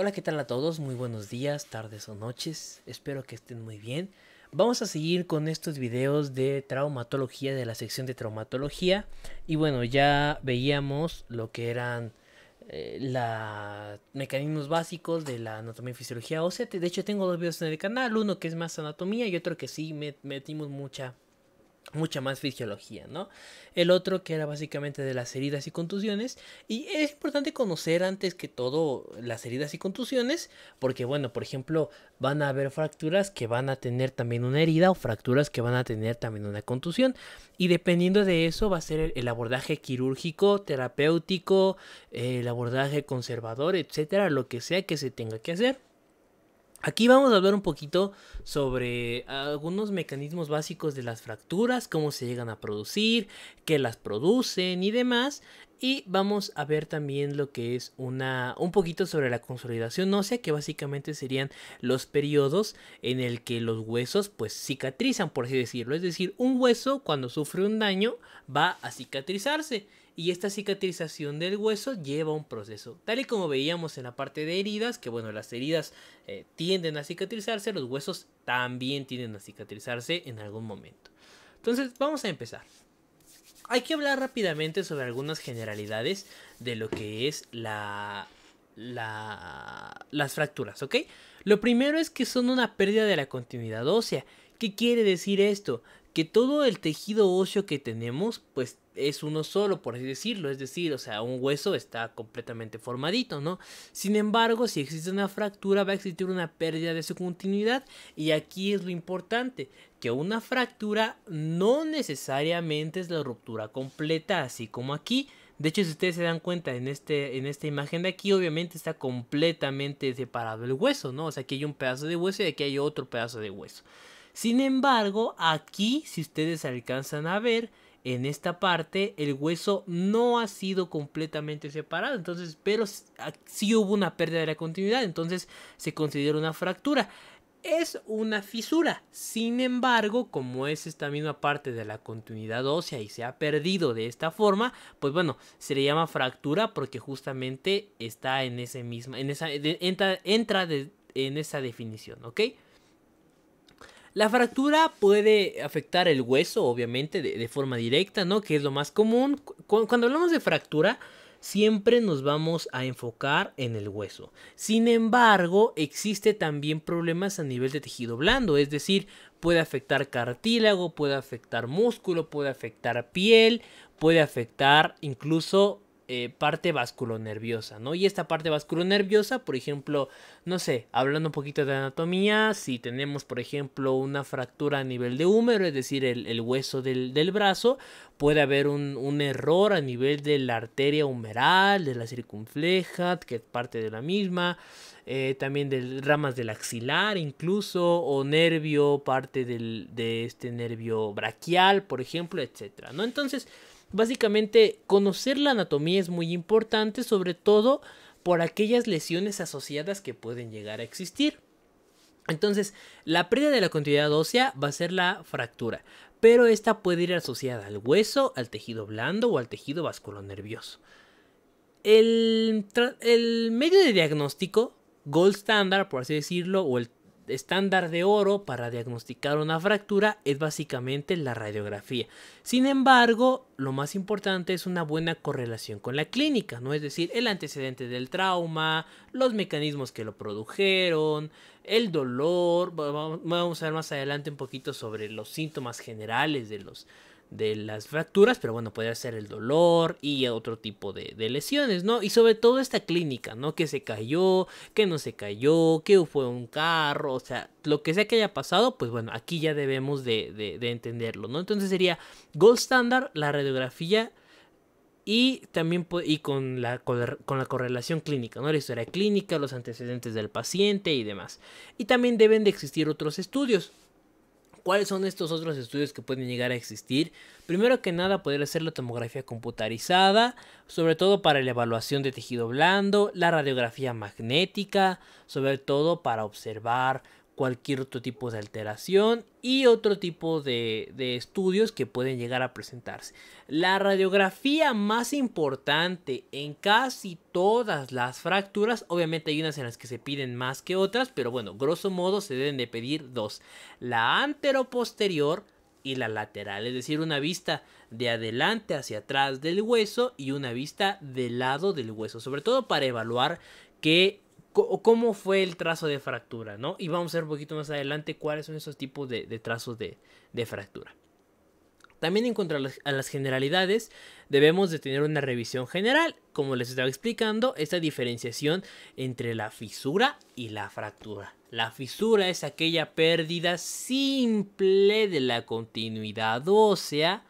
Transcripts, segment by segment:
Hola, ¿qué tal a todos? Muy buenos días, tardes o noches. Espero que estén muy bien. Vamos a seguir con estos videos de traumatología, de la sección de traumatología. Y bueno, ya veíamos lo que eran eh, los mecanismos básicos de la anatomía y fisiología O7. De hecho, tengo dos videos en el canal, uno que es más anatomía y otro que sí metimos mucha mucha más fisiología, ¿no? El otro que era básicamente de las heridas y contusiones. Y es importante conocer antes que todo las heridas y contusiones, porque bueno, por ejemplo, van a haber fracturas que van a tener también una herida o fracturas que van a tener también una contusión. Y dependiendo de eso va a ser el, abordaje quirúrgico, terapéutico, el abordaje conservador, etcétera, lo que sea que se tenga que hacer. Aquí vamos a hablar un poquito sobre algunos mecanismos básicos de las fracturas, cómo se llegan a producir, qué las producen y demás. Y vamos a ver también lo que es una un poquito sobre la consolidación ósea, que básicamente serían los periodos en el que los huesos pues cicatrizan, por así decirlo. Es decir, un hueso cuando sufre un daño va a cicatrizarse y esta cicatrización del hueso lleva un proceso. Tal y como veíamos en la parte de heridas, que bueno, las heridas eh, tienden a cicatrizarse, los huesos también tienden a cicatrizarse en algún momento. Entonces, vamos a empezar. Hay que hablar rápidamente sobre algunas generalidades de lo que es la, la, las fracturas, ¿ok? Lo primero es que son una pérdida de la continuidad ósea. ¿Qué quiere decir esto? que todo el tejido óseo que tenemos, pues es uno solo, por así decirlo, es decir, o sea, un hueso está completamente formadito, ¿no? Sin embargo, si existe una fractura, va a existir una pérdida de su continuidad y aquí es lo importante, que una fractura no necesariamente es la ruptura completa, así como aquí. De hecho, si ustedes se dan cuenta en, este, en esta imagen de aquí, obviamente está completamente separado el hueso, ¿no? O sea, aquí hay un pedazo de hueso y aquí hay otro pedazo de hueso. Sin embargo, aquí, si ustedes alcanzan a ver, en esta parte el hueso no ha sido completamente separado, entonces, pero sí hubo una pérdida de la continuidad, entonces se considera una fractura. Es una fisura, sin embargo, como es esta misma parte de la continuidad ósea y se ha perdido de esta forma, pues bueno, se le llama fractura porque justamente está en ese misma, en esa, entra, en esa definición, ¿ok? La fractura puede afectar el hueso, obviamente, de, forma directa, ¿no? Que es lo más común. cuando hablamos de fractura, siempre nos vamos a enfocar en el hueso. Sin embargo, existe también problemas a nivel de tejido blando, es decir, puede afectar cartílago, puede afectar músculo, puede afectar piel, puede afectar incluso eh, parte vasculonerviosa, ¿no? Y esta parte vasculonerviosa, por ejemplo, no sé, hablando un poquito de anatomía, si tenemos, por ejemplo, una fractura a nivel de húmero, es decir, el, hueso del, brazo, puede haber un, error a nivel de la arteria humeral, de la circunfleja, que es parte de la misma, eh, también de ramas del axilar incluso, o nervio, parte de este nervio braquial, por ejemplo, etcétera, ¿no? Entonces, Básicamente, conocer la anatomía es muy importante, sobre todo por aquellas lesiones asociadas que pueden llegar a existir. Entonces, la pérdida de la continuidad ósea va a ser la fractura, pero esta puede ir asociada al hueso, al tejido blando o al tejido vasculonervioso. nervioso. el medio de diagnóstico gold standard, por así decirlo, o el estándar de oro para diagnosticar una fractura es básicamente la radiografía. Sin embargo, lo más importante es una buena correlación con la clínica, ¿no? Es decir, el antecedente del trauma, los mecanismos que lo produjeron, el dolor. Vamos a ver más adelante un poquito sobre los síntomas generales de los de las fracturas, pero bueno, puede ser el dolor y otro tipo de, lesiones, ¿no? Y sobre todo esta clínica, ¿no? Que se cayó, que no se cayó, que fue un carro, o sea, lo que sea que haya pasado, pues bueno, aquí ya debemos de, entenderlo, ¿no? Entonces sería gold standard, la radiografía y también y con la, con la, con la correlación clínica, ¿no? La historia clínica, los antecedentes del paciente y demás. Y también deben de existir otros estudios. ¿Cuáles son estos otros estudios que pueden llegar a existir? Primero que nada, poder hacer la tomografía computarizada, sobre todo para la evaluación de tejido blando, la radiografía magnética, sobre todo para observar cualquier otro tipo de alteración y otro tipo de, estudios que pueden llegar a presentarse. La radiografía más importante en casi todas las fracturas, obviamente hay unas en las que se piden más que otras, pero bueno, grosso modo se deben de pedir dos, la anteroposterior y la lateral, es decir, una vista de adelante hacia atrás del hueso y una vista del lado del hueso, sobre todo para evaluar que cómo fue el trazo de fractura, ¿no? Y vamos a ver un poquito más adelante cuáles son esos tipos de, trazos de, fractura. También en cuanto a las, las, generalidades, debemos de tener una revisión general, como les estaba explicando, esta diferenciación entre la fisura y la fractura. La fisura es aquella pérdida simple de la continuidad ósea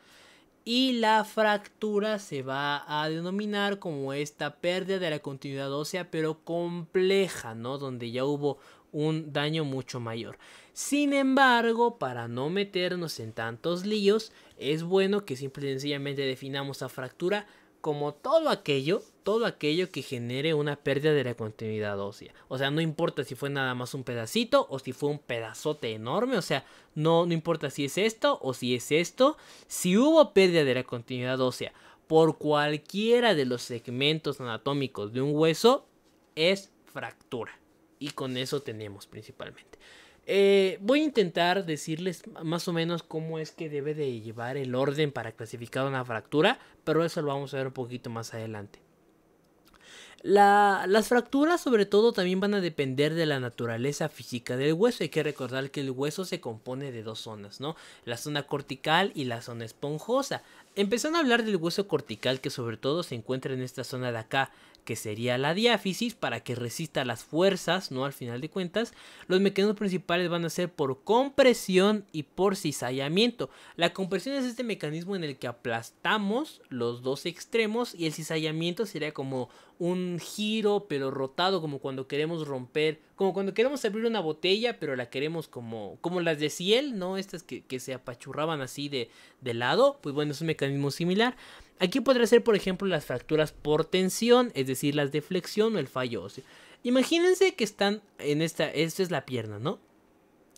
y la fractura se va a denominar como esta pérdida de la continuidad ósea pero compleja, ¿no? Donde ya hubo un daño mucho mayor. Sin embargo, para no meternos en tantos líos, es bueno que simple y sencillamente definamos a fractura como todo aquello, todo aquello que genere una pérdida de la continuidad ósea. O sea, no importa si fue nada más un pedacito o si fue un pedazote enorme, o sea, no, no importa si es esto o si es esto, si hubo pérdida de la continuidad ósea por cualquiera de los segmentos anatómicos de un hueso, es fractura. Y con eso tenemos principalmente. Eh, voy a intentar decirles más o menos cómo es que debe de llevar el orden para clasificar una fractura, pero eso lo vamos a ver un poquito más adelante. las fracturas sobre todo también van a depender de la naturaleza física del hueso. Hay que recordar que el hueso se compone de dos zonas, ¿no? La zona cortical y la zona esponjosa. Empezando a hablar del hueso cortical que sobre todo se encuentra en esta zona de acá, que sería la diáfisis, para que resista las fuerzas, ¿no? Al final de cuentas, los mecanismos principales van a ser por compresión y por cizallamiento. La compresión es este mecanismo en el que aplastamos los dos extremos y el cizallamiento sería como un giro pero rotado, como cuando queremos romper, como cuando queremos abrir una botella pero la queremos como, como las de Ciel, ¿no? Estas que, se apachurraban así de, de lado, pues bueno, es un mecanismo similar. Aquí podría ser, por ejemplo, las fracturas por tensión, es decir, las de flexión o el fallo óseo. Imagínense que están en esta, esta es la pierna, ¿no?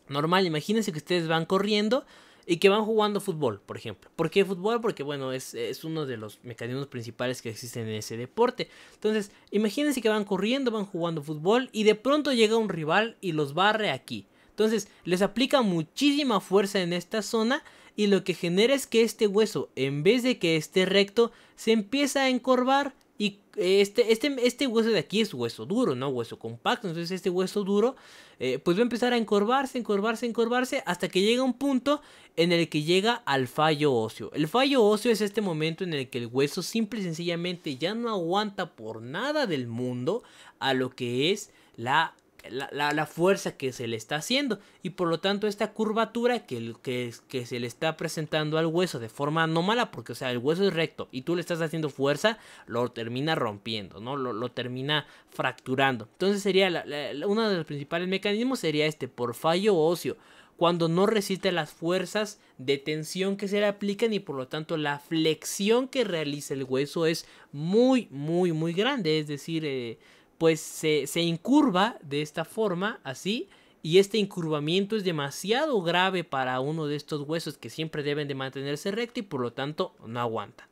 Normal, imagínense que ustedes van corriendo y que van jugando fútbol, por ejemplo. ¿Por qué fútbol? Porque, bueno, es, es, uno de los mecanismos principales que existen en ese deporte. Entonces, imagínense que van corriendo, van jugando fútbol y de pronto llega un rival y los barre aquí. Entonces, les aplica muchísima fuerza en esta zona y lo que genera es que este hueso, en vez de que esté recto, se empieza a encorvar y eh, este, este, este hueso de aquí es hueso duro, no hueso compacto. Entonces este hueso duro eh, pues va a empezar a encorvarse, encorvarse, encorvarse hasta que llega un punto en el que llega al fallo óseo. El fallo óseo es este momento en el que el hueso simple y sencillamente ya no aguanta por nada del mundo a lo que es la la, fuerza que se le está haciendo y por lo tanto esta curvatura que, que, se le está presentando al hueso de forma anómala porque o sea el hueso es recto y tú le estás haciendo fuerza lo termina rompiendo no lo, termina fracturando entonces sería uno de los principales mecanismos sería este por fallo óseo cuando no resiste las fuerzas de tensión que se le aplican y por lo tanto la flexión que realiza el hueso es muy muy muy grande es decir eh, pues se, incurva de esta forma, así, y este incurvamiento es demasiado grave para uno de estos huesos que siempre deben de mantenerse recto y por lo tanto no aguantan.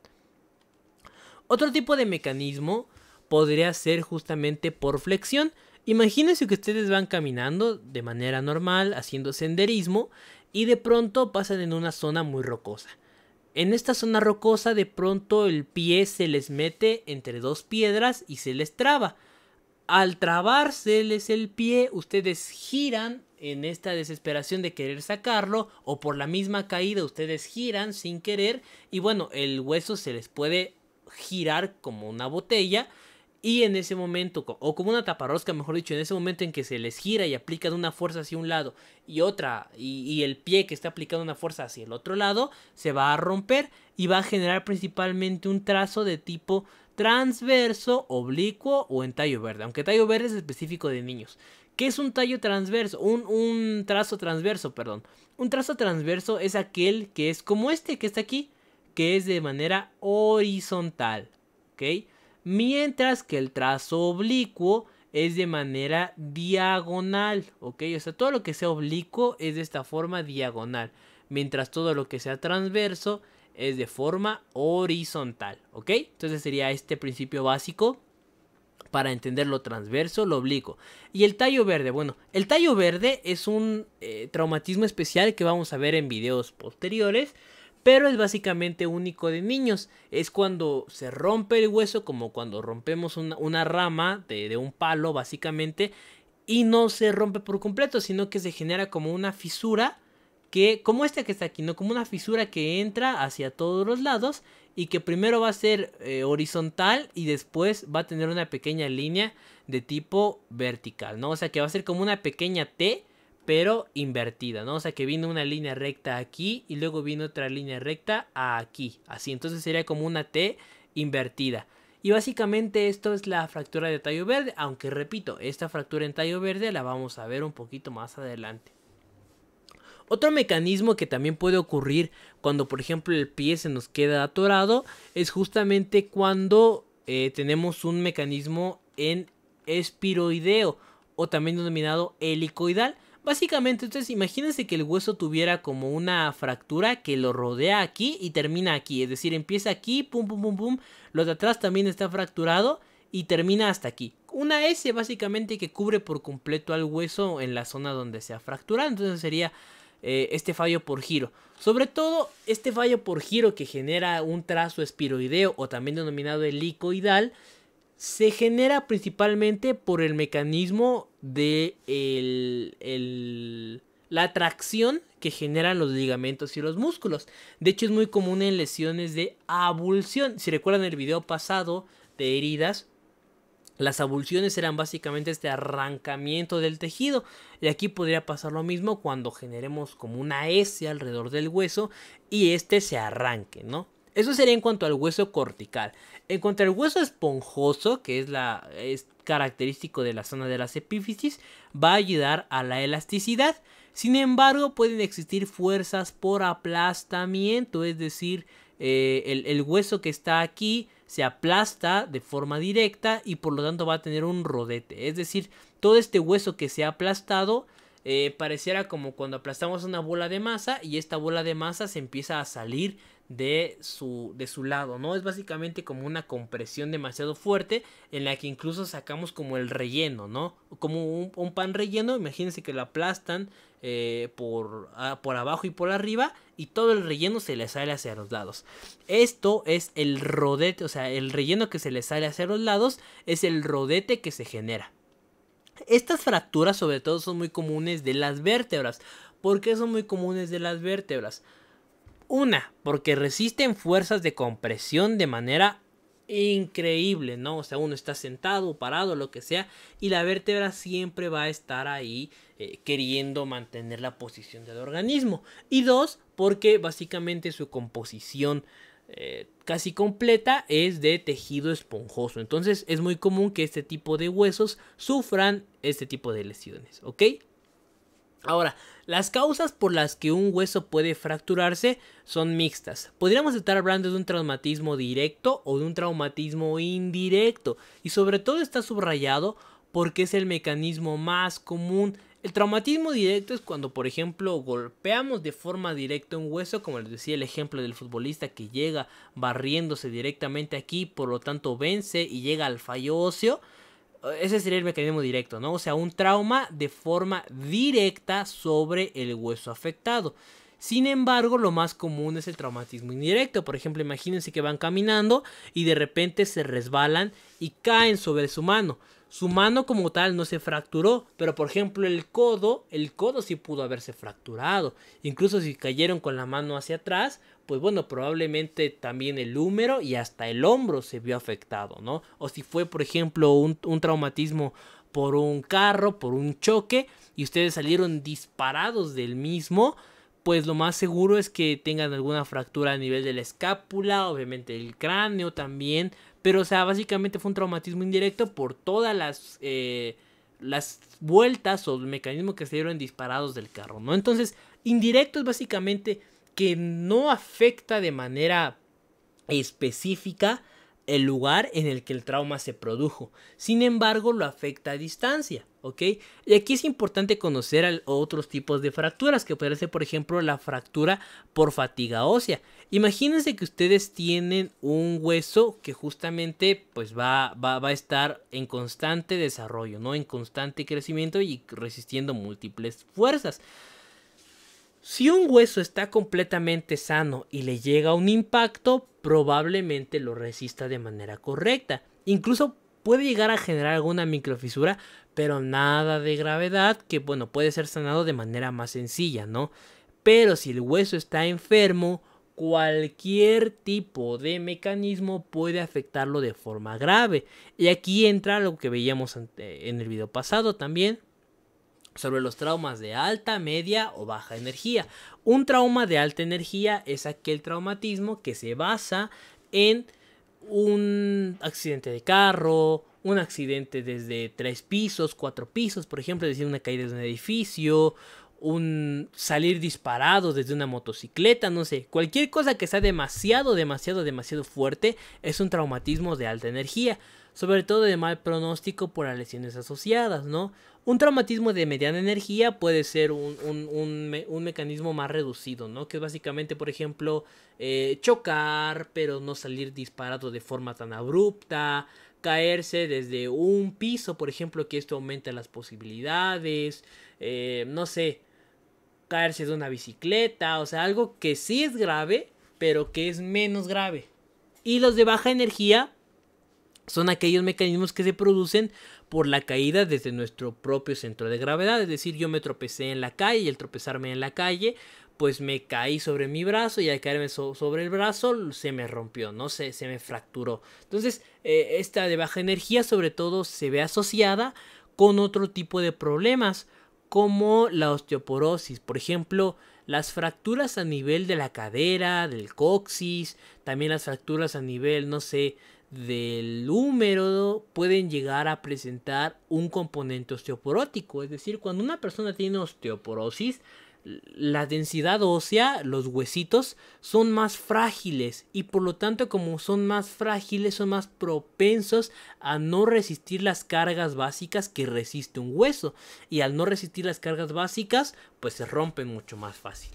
Otro tipo de mecanismo podría ser justamente por flexión. Imagínense que ustedes van caminando de manera normal, haciendo senderismo, y de pronto pasan en una zona muy rocosa. En esta zona rocosa de pronto el pie se les mete entre dos piedras y se les traba al trabárseles el pie, ustedes giran en esta desesperación de querer sacarlo o por la misma caída ustedes giran sin querer y bueno, el hueso se les puede girar como una botella y en ese momento, o como una taparrosca, mejor dicho, en ese momento en que se les gira y aplican una fuerza hacia un lado y otra, y, el pie que está aplicando una fuerza hacia el otro lado, se va a romper y va a generar principalmente un trazo de tipo transverso, oblicuo o en tallo verde. Aunque tallo verde es específico de niños. ¿Qué es un tallo transverso? Un, un trazo transverso, perdón. Un trazo transverso es aquel que es como este que está aquí, que es de manera horizontal. ¿Ok? Mientras que el trazo oblicuo es de manera diagonal, ¿ok? O sea, todo lo que sea oblicuo es de esta forma diagonal, mientras todo lo que sea transverso es de forma horizontal, ¿ok? Entonces sería este principio básico para entender lo transverso, lo oblicuo. Y el tallo verde, bueno, el tallo verde es un eh, traumatismo especial que vamos a ver en videos posteriores, pero es básicamente único de niños. Es cuando se rompe el hueso, como cuando rompemos una, rama de un palo, básicamente, y no se rompe por completo, sino que se genera como una fisura que como esta que está aquí, ¿no? Como una fisura que entra hacia todos los lados y que primero va a ser eh, horizontal y después va a tener una pequeña línea de tipo vertical, ¿no? O sea que va a ser como una pequeña T pero invertida, ¿no? O sea que viene una línea recta aquí y luego viene otra línea recta aquí, así, entonces sería como una T invertida. Y básicamente esto es la fractura de tallo verde, aunque repito, esta fractura en tallo verde la vamos a ver un poquito más adelante. Otro mecanismo que también puede ocurrir cuando por ejemplo el pie se nos queda atorado es justamente cuando eh, tenemos un mecanismo en espiroideo o también denominado helicoidal. Básicamente, entonces, imagínense que el hueso tuviera como una fractura que lo rodea aquí y termina aquí. Es decir, empieza aquí, pum, pum, pum, pum. Lo de atrás también está fracturado y termina hasta aquí. Una S básicamente que cubre por completo al hueso en la zona donde se ha fracturado. Entonces sería eh, este fallo por giro. Sobre todo este fallo por giro que genera un trazo espiroideo o también denominado helicoidal se genera principalmente por el mecanismo de la tracción que generan los ligamentos y los músculos. De hecho es muy común en lesiones de abulsión. Si recuerdan el video pasado de heridas, las abulsiones eran básicamente este arrancamiento del tejido y aquí podría pasar lo mismo cuando generemos como una S alrededor del hueso y este se arranque, ¿no? Eso sería en cuanto al hueso cortical. En cuanto al hueso esponjoso, que es, la, es característico de la zona de las epífisis, va a ayudar a la elasticidad. Sin embargo, pueden existir fuerzas por aplastamiento, es decir, eh, el hueso que está aquí se aplasta de forma directa y por lo tanto va a tener un rodete. Es decir, todo este hueso que se ha aplastado eh, pareciera como cuando aplastamos una bola de masa y esta bola de masa se empieza a salir de su, de su lado, ¿no? Es básicamente como una compresión demasiado fuerte en la que incluso sacamos como el relleno, ¿no? Como un, pan relleno, imagínense que lo aplastan eh, por, ah, por abajo y por arriba y todo el relleno se le sale hacia los lados. Esto es el rodete, o sea, el relleno que se le sale hacia los lados es el rodete que se genera. Estas fracturas sobre todo son muy comunes de las vértebras. ¿Por qué son muy comunes de las vértebras? Una, porque resisten fuerzas de compresión de manera increíble, ¿no? O sea, uno está sentado, parado, lo que sea, y la vértebra siempre va a estar ahí eh, queriendo mantener la posición del organismo. Y dos, porque básicamente su composición eh, casi completa es de tejido esponjoso. Entonces es muy común que este tipo de huesos sufran este tipo de lesiones, ¿ok? Ahora, las causas por las que un hueso puede fracturarse son mixtas. Podríamos estar hablando de un traumatismo directo o de un traumatismo indirecto. Y sobre todo está subrayado porque es el mecanismo más común. El traumatismo directo es cuando, por ejemplo, golpeamos de forma directa un hueso, como les decía el ejemplo del futbolista que llega barriéndose directamente aquí, por lo tanto vence y llega al fallo óseo ese sería el mecanismo directo, ¿no? O sea, un trauma de forma directa sobre el hueso afectado. Sin embargo, lo más común es el traumatismo indirecto. Por ejemplo, imagínense que van caminando y de repente se resbalan y caen sobre su mano. Su mano como tal no se fracturó, pero por ejemplo el codo, el codo sí pudo haberse fracturado. Incluso si cayeron con la mano hacia atrás, pues bueno, probablemente también el húmero y hasta el hombro se vio afectado, ¿no? O si fue por ejemplo un, un traumatismo por un carro, por un choque, y ustedes salieron disparados del mismo, pues lo más seguro es que tengan alguna fractura a nivel de la escápula, obviamente el cráneo también, pero, o sea, básicamente fue un traumatismo indirecto por todas eh, las, vueltas o mecanismos que se dieron disparados del carro, ¿no? Entonces, indirecto es básicamente que no afecta de manera específica el lugar en el que el trauma se produjo. Sin embargo, lo afecta a distancia, ¿ok? Y aquí es importante conocer otros tipos de fracturas, que puede ser, por ejemplo, la fractura por fatiga ósea. Imagínense que ustedes tienen un hueso que justamente pues va, va, va a estar en constante desarrollo, ¿no? En constante crecimiento y resistiendo múltiples fuerzas. Si un hueso está completamente sano y le llega un impacto, probablemente lo resista de manera correcta. Incluso puede llegar a generar alguna microfisura, pero nada de gravedad que, bueno, puede ser sanado de manera más sencilla, ¿no? Pero si el hueso está enfermo, cualquier tipo de mecanismo puede afectarlo de forma grave. Y aquí entra lo que veíamos en el video pasado también, sobre los traumas de alta, media o baja energía. Un trauma de alta energía es aquel traumatismo que se basa en un accidente de carro, un accidente desde tres pisos, cuatro pisos, por ejemplo, es decir, una caída de un edificio, un salir disparado desde una motocicleta, no sé, cualquier cosa que sea demasiado, demasiado, demasiado fuerte es un traumatismo de alta energía, sobre todo de mal pronóstico por las lesiones asociadas, ¿no? Un traumatismo de mediana energía puede ser un, mecanismo más reducido, ¿no? Que es básicamente, por ejemplo, eh, chocar, pero no salir disparado de forma tan abrupta, caerse desde un piso, por ejemplo, que esto aumenta las posibilidades, eh, no sé, caerse de una bicicleta, o sea, algo que sí es grave, pero que es menos grave. Y los de baja energía, son aquellos mecanismos que se producen por la caída desde nuestro propio centro de gravedad. Es decir, yo me tropecé en la calle y al tropezarme en la calle, pues me caí sobre mi brazo y al caerme sobre el brazo se me rompió, ¿no? Se, se me fracturó. Entonces, eh, esta de baja energía sobre todo se ve asociada con otro tipo de problemas como la osteoporosis, por ejemplo, las fracturas a nivel de la cadera, del coxis, también las fracturas a nivel, no sé, del húmero pueden llegar a presentar un componente osteoporótico. Es decir, cuando una persona tiene osteoporosis, la densidad ósea, los huesitos, son más frágiles y por lo tanto como son más frágiles son más propensos a no resistir las cargas básicas que resiste un hueso y al no resistir las cargas básicas pues se rompen mucho más fácil.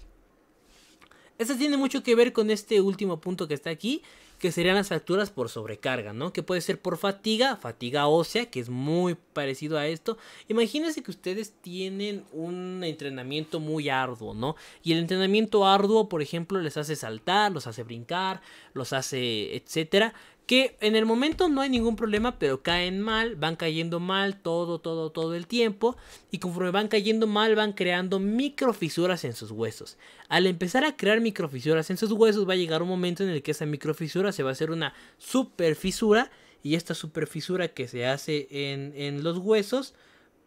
Esto tiene mucho que ver con este último punto que está aquí, que serían las facturas por sobrecarga, ¿no? Que puede ser por fatiga, fatiga ósea, que es muy parecido a esto. Imagínense que ustedes tienen un entrenamiento muy arduo, ¿no? Y el entrenamiento arduo, por ejemplo, les hace saltar, los hace brincar, los hace, etcétera que en el momento no hay ningún problema, pero caen mal, van cayendo mal todo, todo, todo el tiempo, y conforme van cayendo mal van creando microfisuras en sus huesos. Al empezar a crear microfisuras en sus huesos va a llegar un momento en el que esa microfisura se va a hacer una superfisura, y esta superfisura que se hace en, en los huesos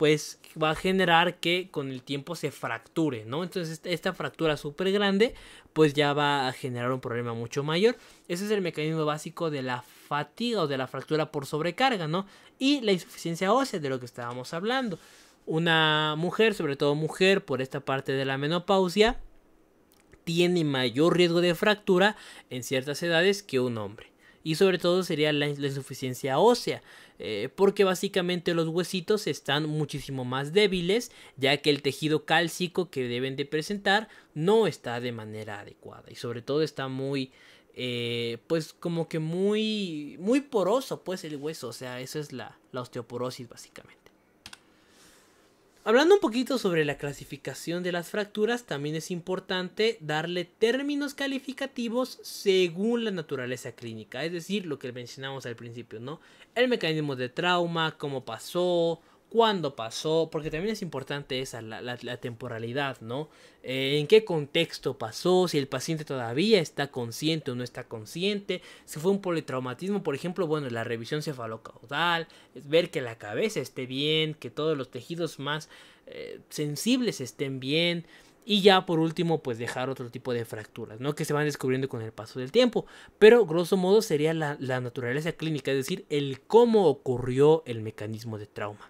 pues va a generar que con el tiempo se fracture, ¿no? Entonces esta fractura súper grande pues ya va a generar un problema mucho mayor. Ese es el mecanismo básico de la fatiga o de la fractura por sobrecarga, ¿no? Y la insuficiencia ósea de lo que estábamos hablando. Una mujer, sobre todo mujer, por esta parte de la menopausia, tiene mayor riesgo de fractura en ciertas edades que un hombre y sobre todo sería la, insuficiencia ósea, eh, porque básicamente los huesitos están muchísimo más débiles, ya que el tejido cálcico que deben de presentar no está de manera adecuada y sobre todo está muy... Eh, pues como que muy muy poroso pues el hueso o sea eso es la osteoporosis básicamente Hablando un poquito sobre la clasificación de las fracturas, también es importante darle términos calificativos según la naturaleza clínica, es decir, lo que mencionamos al principio, ¿no? El mecanismo de trauma, cómo pasó, cuándo pasó, porque también es importante esa, la, temporalidad, ¿no? Eh, en qué contexto pasó, si el paciente todavía está consciente o no está consciente, si fue un politraumatismo, por ejemplo, bueno, la revisión cefalocaudal, ver que la cabeza esté bien, que todos los tejidos más eh, sensibles estén bien. Y ya por último, pues dejar otro tipo de fracturas, ¿no? Que se van descubriendo con el paso del tiempo. Pero grosso modo sería la naturaleza clínica, es decir, el cómo ocurrió el mecanismo de trauma.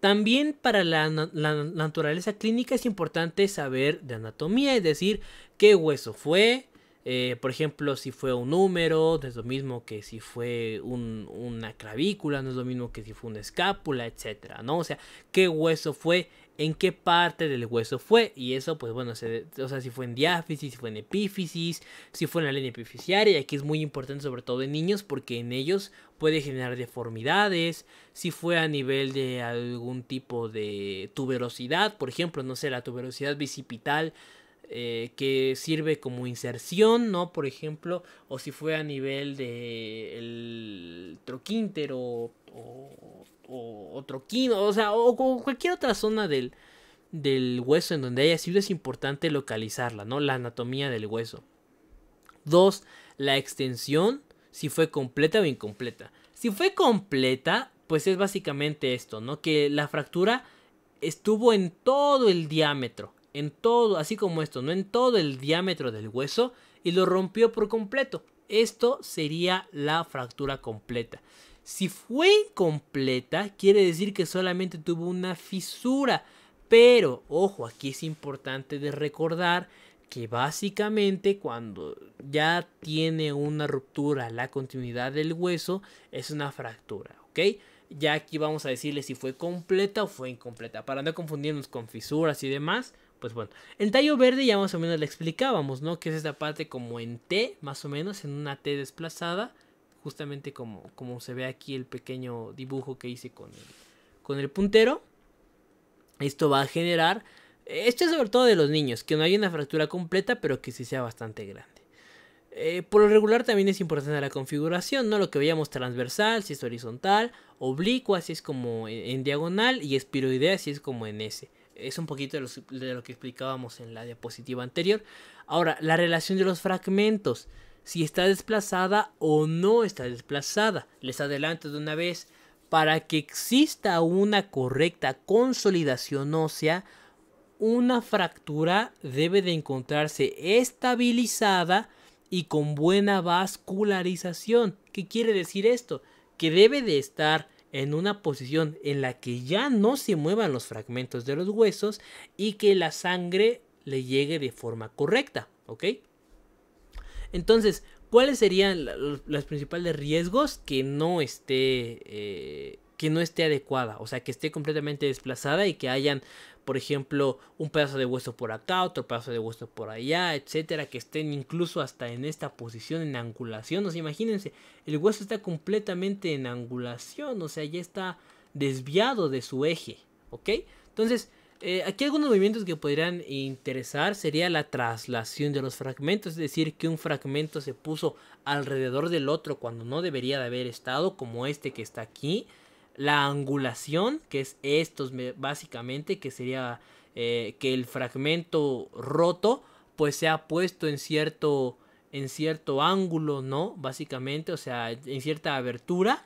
También para la, naturaleza clínica es importante saber de anatomía, es decir, qué hueso fue, eh, por ejemplo, si fue un húmero, no es lo mismo que si fue una clavícula, no es lo mismo que si fue una escápula, etcétera, ¿no? O sea, qué hueso fue en qué parte del hueso fue. Y eso, pues bueno, o sea, si fue en diáfisis, si fue en epífisis, si fue en la línea epificiaria. Y aquí es muy importante, sobre todo en niños, porque en ellos puede generar deformidades. Si fue a nivel de algún tipo de tuberosidad, por ejemplo, no sé, la tuberosidad bicipital. Eh, que sirve como inserción, ¿no? Por ejemplo, o si fue a nivel de el troquíntero o o otro quino, o sea, o, cualquier otra zona del, del hueso en donde haya sido, es importante localizarla, ¿no? La anatomía del hueso. Dos, la extensión, si fue completa o incompleta. Si fue completa, pues es básicamente esto, ¿no? Que la fractura estuvo en todo el diámetro, en todo, así como esto, ¿no? En todo el diámetro del hueso y lo rompió por completo. Esto sería la fractura completa. Si fue incompleta, quiere decir que solamente tuvo una fisura. Pero, ojo, aquí es importante de recordar que básicamente cuando ya tiene una ruptura la continuidad del hueso, es una fractura, ¿ok? Ya aquí vamos a decirle si fue completa o fue incompleta, para no confundirnos con fisuras y demás. Pues bueno, El tallo verde ya más o menos le explicábamos, ¿no? Que es esta parte como en T, más o menos, en una T desplazada justamente como, como se ve aquí el pequeño dibujo que hice con el, con el puntero. Esto va a generar, esto es sobre todo de los niños, que no hay una fractura completa, pero que sí sea bastante grande. Eh, por lo regular también es importante la configuración, ¿no? Lo que veíamos transversal, si es horizontal, oblicua, si es como en, diagonal, y espiroidea, si es como en S. Es un poquito de, de lo que explicábamos en la diapositiva anterior. Ahora, la relación de los fragmentos si está desplazada o no está desplazada. Les adelanto de una vez, para que exista una correcta consolidación ósea, una fractura debe de encontrarse estabilizada y con buena vascularización. ¿Qué quiere decir esto? Que debe de estar en una posición en la que ya no se muevan los fragmentos de los huesos y que la sangre le llegue de forma correcta, ¿ok? Entonces, ¿cuáles serían los, principales riesgos que no esté... Eh, que no esté adecuada, o sea, que esté completamente desplazada y que hayan, por ejemplo, un pedazo de hueso por acá, otro pedazo de hueso por allá, etcétera, que estén incluso hasta en esta posición en angulación, o sea, imagínense, el hueso está completamente en angulación, o sea, ya está desviado de su eje, ¿ok? Entonces, eh, aquí algunos movimientos que podrían interesar sería la traslación de los fragmentos, es decir, que un fragmento se puso alrededor del otro cuando no debería de haber estado, como este que está aquí. La angulación, que es estos básicamente, que sería eh, que el fragmento roto pues se ha puesto en cierto, en cierto ángulo, ¿no? Básicamente, o sea, en cierta abertura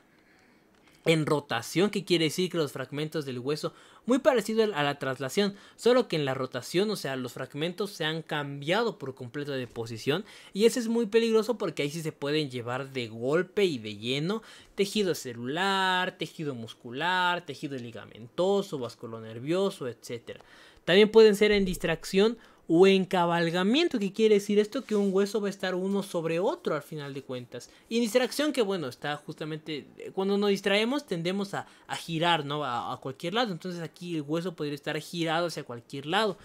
en rotación, que quiere decir que los fragmentos del hueso, muy parecido a la traslación, solo que en la rotación, o sea, los fragmentos se han cambiado por completo de posición y eso es muy peligroso porque ahí sí se pueden llevar de golpe y de lleno tejido celular, tejido muscular, tejido ligamentoso, vasculonervioso, etc. También pueden ser en distracción o encabalgamiento, que quiere decir esto que un hueso va a estar uno sobre otro al final de cuentas. Y distracción que bueno, está justamente, eh, cuando nos distraemos tendemos a, girar, ¿no? A, a, cualquier lado, entonces aquí el hueso podría estar girado hacia cualquier lado.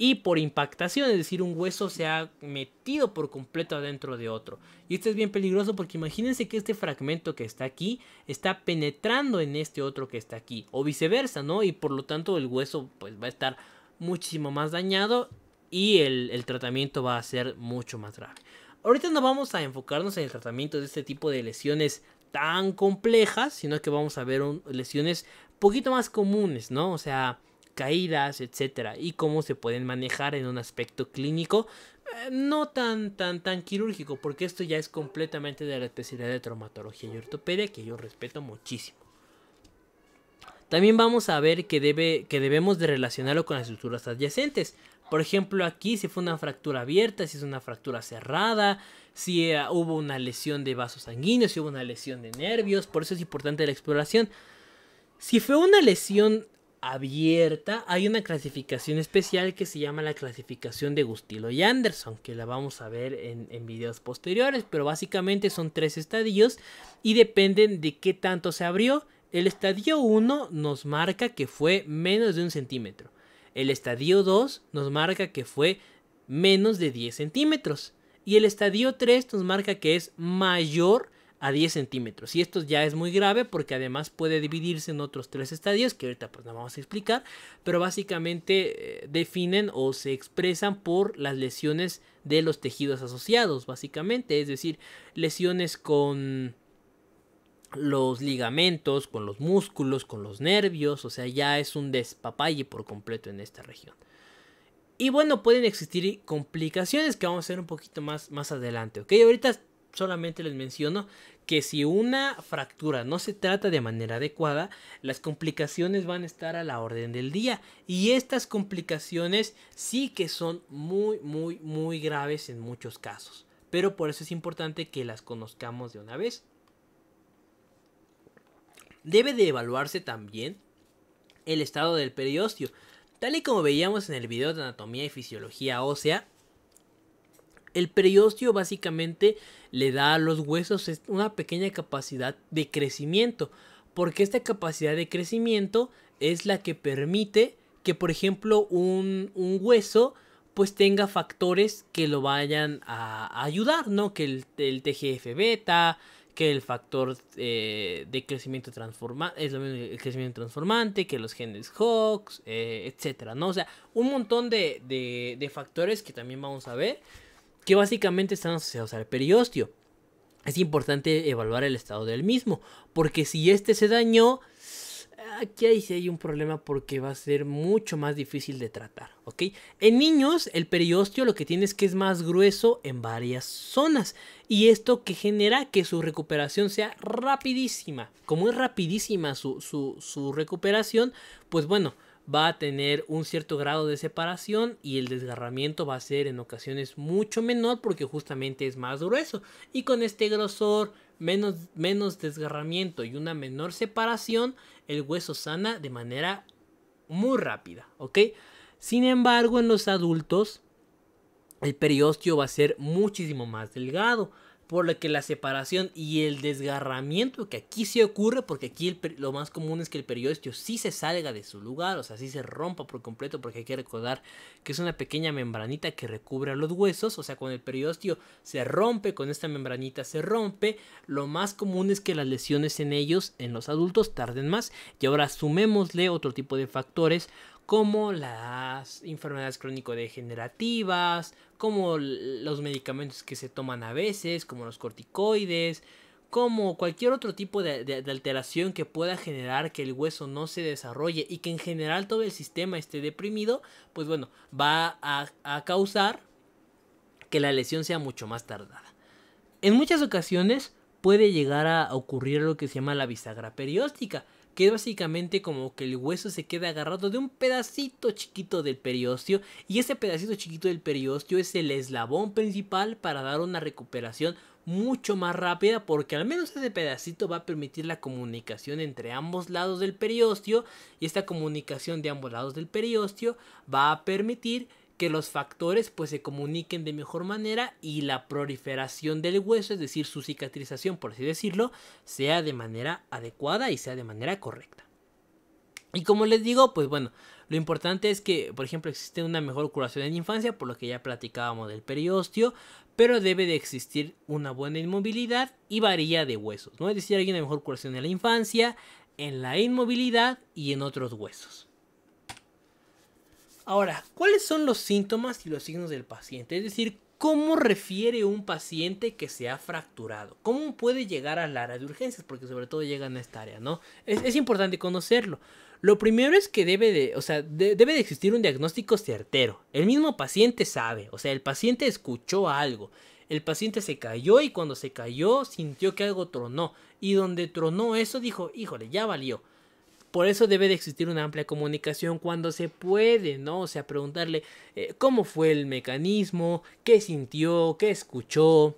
Y por impactación, es decir, un hueso se ha metido por completo adentro de otro. Y esto es bien peligroso porque imagínense que este fragmento que está aquí está penetrando en este otro que está aquí. O viceversa, ¿no? Y por lo tanto el hueso pues va a estar muchísimo más dañado y el, tratamiento va a ser mucho más grave. Ahorita no vamos a enfocarnos en el tratamiento de este tipo de lesiones tan complejas, sino que vamos a ver un, lesiones poquito más comunes, ¿no? O sea, caídas, etcétera, y cómo se pueden manejar en un aspecto clínico eh, no tan tan tan quirúrgico, porque esto ya es completamente de la especialidad de traumatología y ortopedia que yo respeto muchísimo. También vamos a ver que, debe, que debemos de relacionarlo con las estructuras adyacentes. Por ejemplo, aquí si fue una fractura abierta, si es una fractura cerrada, si eh, hubo una lesión de vasos sanguíneos, si hubo una lesión de nervios, por eso es importante la exploración. Si fue una lesión abierta, hay una clasificación especial que se llama la clasificación de Gustilo y Anderson, que la vamos a ver en, en videos posteriores, pero básicamente son tres estadios y dependen de qué tanto se abrió. El estadio 1 nos marca que fue menos de un centímetro. El estadio 2 nos marca que fue menos de 10 centímetros. Y el estadio 3 nos marca que es mayor a 10 centímetros. Y esto ya es muy grave porque además puede dividirse en otros tres estadios que ahorita pues no vamos a explicar. Pero básicamente eh, definen o se expresan por las lesiones de los tejidos asociados, básicamente. Es decir, lesiones con los ligamentos, con los músculos, con los nervios, o sea, ya es un despapalle por completo en esta región. Y bueno, pueden existir complicaciones que vamos a ver un poquito más, más adelante, ¿ok? Ahorita solamente les menciono que si una fractura no se trata de manera adecuada, las complicaciones van a estar a la orden del día. Y estas complicaciones sí que son muy, muy, muy graves en muchos casos. Pero por eso es importante que las conozcamos de una vez debe de evaluarse también el estado del periósteo. Tal y como veíamos en el video de anatomía y fisiología ósea, el periósteo básicamente le da a los huesos una pequeña capacidad de crecimiento, porque esta capacidad de crecimiento es la que permite que, por ejemplo, un, hueso pues tenga factores que lo vayan a ayudar, ¿no? Que el TGF beta, que el factor eh, de crecimiento transformante es lo mismo el crecimiento transformante, que los genes Hox, eh, etcétera, ¿no? O sea, un montón de, de, factores que también vamos a ver que básicamente están asociados al periostio. Es importante evaluar el estado del mismo, porque si este se dañó, Aquí sí hay un problema porque va a ser mucho más difícil de tratar, ¿ok? En niños, el periósteo lo que tiene es que es más grueso en varias zonas. Y esto que genera que su recuperación sea rapidísima. Como es rapidísima su, su, su recuperación, pues bueno, va a tener un cierto grado de separación y el desgarramiento va a ser en ocasiones mucho menor porque justamente es más grueso. Y con este grosor menos, desgarramiento y una menor separación, el hueso sana de manera muy rápida, ¿ok? Sin embargo, en los adultos, el periósteo va a ser muchísimo más delgado por lo que la separación y el desgarramiento que aquí sí ocurre, porque aquí lo más común es que el periostio sí se salga de su lugar, o sea, sí se rompa por completo, porque hay que recordar que es una pequeña membranita que recubre a los huesos, o sea, cuando el periostio se rompe, con esta membranita se rompe, lo más común es que las lesiones en ellos, en los adultos, tarden más, y ahora sumémosle otro tipo de factores, como las enfermedades crónico-degenerativas, como los medicamentos que se toman a veces, como los corticoides, como cualquier otro tipo de, alteración que pueda generar que el hueso no se desarrolle y que en general todo el sistema esté deprimido, pues bueno, va a, a causar que la lesión sea mucho más tardada. En muchas ocasiones puede llegar a ocurrir lo que se llama la bisagra perióstica, que es básicamente como que el hueso se queda agarrado de un pedacito chiquito del periósteo y ese pedacito chiquito del periósteo es el eslabón principal para dar una recuperación mucho más rápida porque al menos ese pedacito va a permitir la comunicación entre ambos lados del periósteo y esta comunicación de ambos lados del periósteo va a permitir que los factores pues se comuniquen de mejor manera y la proliferación del hueso, es decir, su cicatrización, por así decirlo, sea de manera adecuada y sea de manera correcta. Y como les digo, pues bueno, lo importante es que, por ejemplo, existe una mejor curación en infancia, por lo que ya platicábamos del periostio, pero debe de existir una buena inmovilidad y varía de huesos, ¿no? Es decir, hay una mejor curación en la infancia, en la inmovilidad y en otros huesos. Ahora, ¿cuáles son los síntomas y los signos del paciente? Es decir, ¿cómo refiere un paciente que se ha fracturado? ¿Cómo puede llegar al área de urgencias? Porque sobre todo llegan a esta área, ¿no? Es, importante conocerlo. Lo primero es que debe de, o sea, debe de existir un diagnóstico certero. El mismo paciente sabe, o sea, el paciente escuchó algo. El paciente se cayó y cuando se cayó sintió que algo tronó. Y donde tronó eso dijo, híjole, ya valió. Por eso debe de existir una amplia comunicación cuando se puede, ¿no? O sea, preguntarle eh, cómo fue el mecanismo, qué sintió, qué escuchó.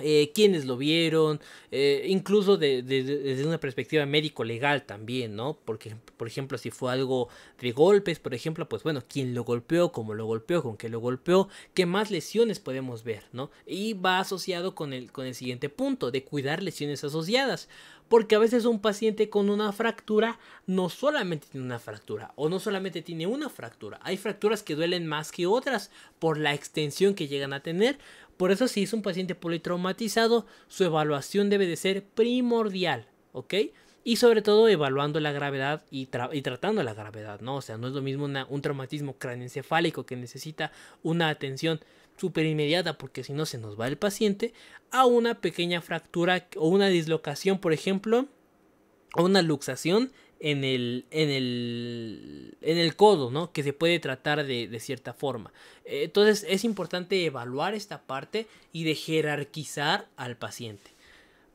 Eh, quiénes lo vieron, eh, incluso desde una perspectiva médico-legal también, ¿no? Porque, por ejemplo, si fue algo de golpes, por ejemplo, pues bueno, quién lo golpeó, cómo lo golpeó, con qué lo golpeó, qué más lesiones podemos ver, ¿no? Y va asociado con el, con el siguiente punto, de cuidar lesiones asociadas porque a veces un paciente con una fractura no solamente tiene una fractura o no solamente tiene una fractura, hay fracturas que duelen más que otras por la extensión que llegan a tener, por eso si es un paciente politraumatizado, su evaluación debe de ser primordial, ¿ok? y sobre todo evaluando la gravedad y, tratando la gravedad, ¿no? O sea, no es lo mismo un traumatismo craneoencefálico que necesita una atención súper inmediata, porque si no se nos va el paciente, a una pequeña fractura o una dislocación, por ejemplo, o una luxación en el, en el, en el codo, ¿no? Que se puede tratar de, cierta forma. Entonces es importante evaluar esta parte y de jerarquizar al paciente.